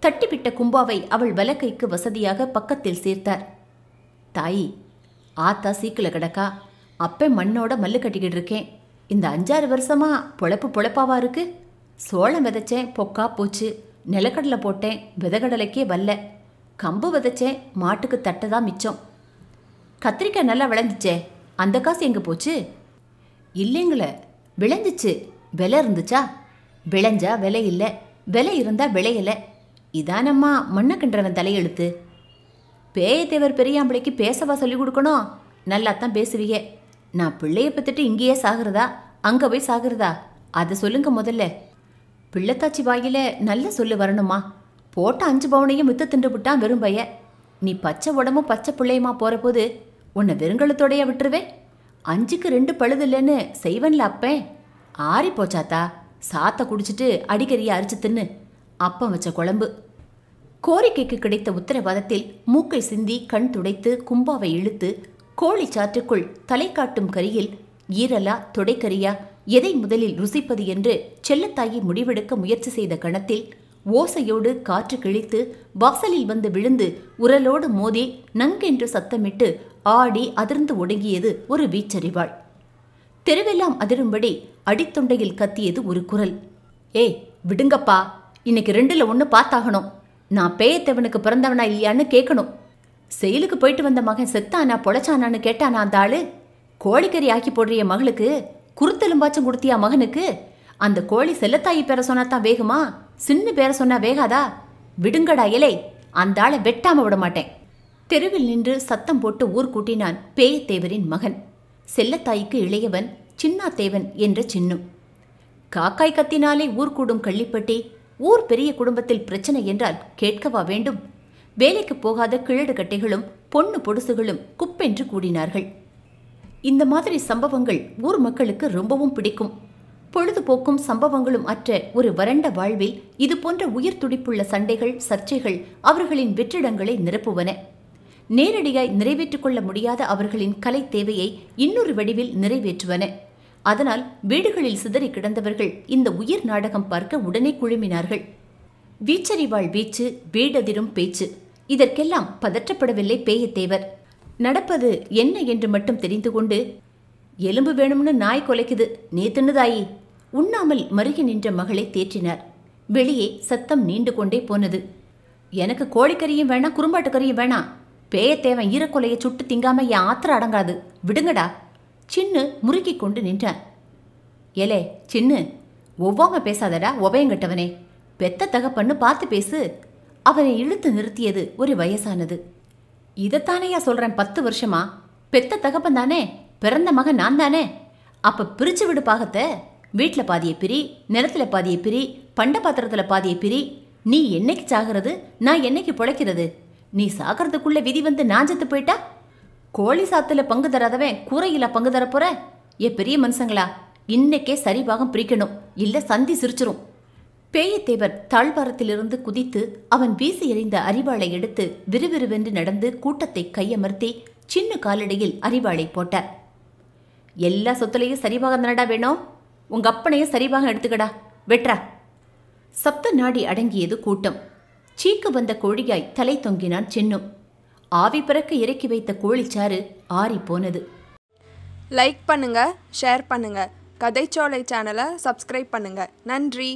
தட்டிவிட்ட கும்பாவை அவள் வலக்கைக்கு வசதியாக பக்கத்தில் சேர்த்தார் தாய் ஆத்தா சீக்கில கிடக்கா அப்பே மண்ணோட மல்லு கட்டிக்கிட்டு இருக்கேன் இந்த அஞ்சாறு வருஷமா பொழப்பு பொழப்பாவா இருக்கு சோளம் விதைச்சேன் பொக்கா போச்சு நிலக்கடலை போட்டேன் விதகடலைக்கே வல்ல கம்பு விதைச்சேன் மாட்டுக்கு தான் மிச்சம் கத்திரிக்காய் நல்லா விளைஞ்சிச்சே அந்த காசு எங்கே போச்சு இல்லைங்களே விளைஞ்சிச்சு விலை இருந்துச்சா விளைஞ்சா விலை இல்லை விலை இருந்தால் விளையலை இதானம்மா மண்ணை கின்றவன் தலையெழுத்து பேயத்தேவர் பெரியாம்பளைக்கு பேசவா சொல்லிக் கொடுக்கணும் நல்லா தான் பேசுவீங்க நான் பிள்ளைய பார்த்துட்டு இங்கேயே சாகிறதா அங்கே போய் சாகிறதா அதை சொல்லுங்க முதல்ல பிள்ளைத்தாச்சி வாயில நல்ல சொல்லு வரணுமா போட்ட அஞ்சு பவுனையும் வித்து தின்றுபுட்டான் வெறும் பைய நீ பச்சை உடம்பும் பச்சை பிள்ளையுமா போகிற போது உன்னை வெறுங்கலத்தோடைய விட்டுருவேன் அஞ்சுக்கு ரெண்டு பழுது இல்லைன்னு செய்வன்ல அப்பே ஆறி போச்சாத்தா சாத்த குடிச்சிட்டு அடிக்கறியை அரிச்சு தின்னு அப்பம் வச்ச குழம்பு கோரிக்கைக்கு கிடைத்த உத்தரவாதத்தில் மூக்கை சிந்தி கண் துடைத்து கும்பாவை இழுத்து கோழி சாற்றுக்குள் தலை காட்டும் கரியில் ஈரலா துடைக்கரியா எதை முதலில் ருசிப்பது என்று செல்லத்தாயை முடிவெடுக்க முயற்சி செய்த கணத்தில் ஓசையோடு காற்று கிழித்து வாசலில் வந்து விழுந்து உரலோடு மோதி நங்கென்று சத்தமிட்டு ஆடி அதிர்ந்து ஒடுங்கியது ஒரு வீச்சறிவாள் தெருவெல்லாம் அதிரும்படி அடித்தொண்டையில் கத்தியது ஒரு குரல் ஏய் விடுங்கப்பா இன்னைக்கு ரெண்டுல ஒன்று பார்த்தாகணும் நான் பேயத்தவனுக்கு பிறந்தவனா இல்லையான்னு கேட்கணும் செயலுக்கு போயிட்டு வந்த மகன் செத்தானா பொழைச்சானான்னு கேட்டானா அந்த ஆளு கோழிக்கறி ஆக்கி போடுறிய மகளுக்கு குருத்தெலும்பாச்சும் கொடுத்தியா மகனுக்கு அந்த கோழி செல்லத்தாயி பெற தான் வேகுமா சின்ன பேரை சொன்னா வேகாதா விடுங்கடா இலை அந்த ஆளை வெட்டாம விட மாட்டேன் தெருவில் நின்று சத்தம் போட்டு ஊர் கூட்டினான் பேயத்தேவரின் மகன் செல்லத்தாய்க்கு இளையவன் சின்னாத்தேவன் என்ற சின்னும் காக்காய் கத்தினாலே ஊர் கூடும் கள்ளிப்பட்டி ஊர் பெரிய குடும்பத்தில் பிரச்சனை என்றால் கேட்கவா வேண்டும் வேலைக்கு போகாத கிழடு கட்டைகளும் பொண்ணு பொடுசுகளும் குப்பென்று கூடினார்கள் இந்த மாதிரி சம்பவங்கள் ஊர் மக்களுக்கு ரொம்பவும் பிடிக்கும் பொழுதுபோக்கும் சம்பவங்களும் அற்ற ஒரு வறண்ட வாழ்வில் இதுபோன்ற உயிர் துடிப்புள்ள சண்டைகள் சர்ச்சைகள் அவர்களின் வெற்றிடங்களை நிரப்புவன நேரடியாய் நிறைவேற்றிக் கொள்ள முடியாத அவர்களின் கலை தேவையை இன்னொரு வடிவில் நிறைவேற்றுவன அதனால் வீடுகளில் சிதறி கிடந்தவர்கள் இந்த உயிர் நாடகம் பார்க்க உடனே குழுமினார்கள் வீச்சறிவாள் வீச்சு வீடதிரும் பேச்சு இதற்கெல்லாம் பதற்றப்படவில்லை பேயத்தேவர் நடப்பது என்ன என்று மட்டும் தெரிந்து கொண்டு எலும்பு வேணும்னு நாய் கொலைக்குது நீ தின்னுதாயி உண்ணாமல் மருகி நின்ற மகளை தேற்றினார் வெளியே சத்தம் நீண்டு கொண்டே போனது எனக்கு கோழிக்கறியும் வேணாம் குறும்பாட்டுக்கறியும் வேணாம் பேயத்தேவன் ஈரக்கொலையை சுட்டு திங்காம என் ஆத்திரம் அடங்காது விடுங்கடா சின்னு முறுக்கி கொண்டு நின்றான் ஏலே சின்னு ஒவ்வாம பேசாதடா ஒபயங்கட்டவனே பெத்த தகப்பன்னு பார்த்து பேசு அவனை இழுத்து நிறுத்தியது ஒரு வயசானது இதைத்தானேயா சொல்கிறேன் பத்து வருஷமா பெத்த தகப்பன் தானே பிறந்த மகன் நான் தானே அப்போ பிரிச்சு விடு பாகத்தை வீட்டில் பாதியை பிரி நிலத்தில் பாதியை பிரி பண்ட பாத்திரத்தில் பாதியை பிரி நீ என்னைக்கு சாகிறது நான் என்னைக்கு பிழைக்கிறது நீ சாகிறதுக்குள்ள விதி வந்து நான் செத்து போயிட்டா கோழி சாத்துல பங்கு தராதவன் கூரையில் பங்கு தரப்போற ஏ பெரிய மனுஷங்களா இன்னைக்கே சரிபாகம் பிரிக்கணும் இல்ல சந்தி சிரிச்சிரும் பேயத்தேவர் தாழ்வாரத்திலிருந்து குதித்து அவன் வீசி எறிந்த அறிவாளை எடுத்து விறுவிறுவென்று நடந்து கூட்டத்தை கையமர்த்தி சின்ன காலடியில் அறிவாளை போட்டார் எல்லா சொத்துலையும் சரிபாகம் தானடா வேணும் உங்க அப்பனையும் சரிவாக எடுத்துக்கடா வெட்ரா சப்த நாடி அடங்கியது கூட்டம் சீக்கு வந்த கோழியாய் தலை தொங்கினான் சின்னம் ஆவி பிறக்க இறக்கி வைத்த கோழிச்சாறு ஆறி போனது லைக் பண்ணுங்க ஷேர் பண்ணுங்க கதைச்சோலை சேனலை சப்ஸ்கிரைப் பண்ணுங்க நன்றி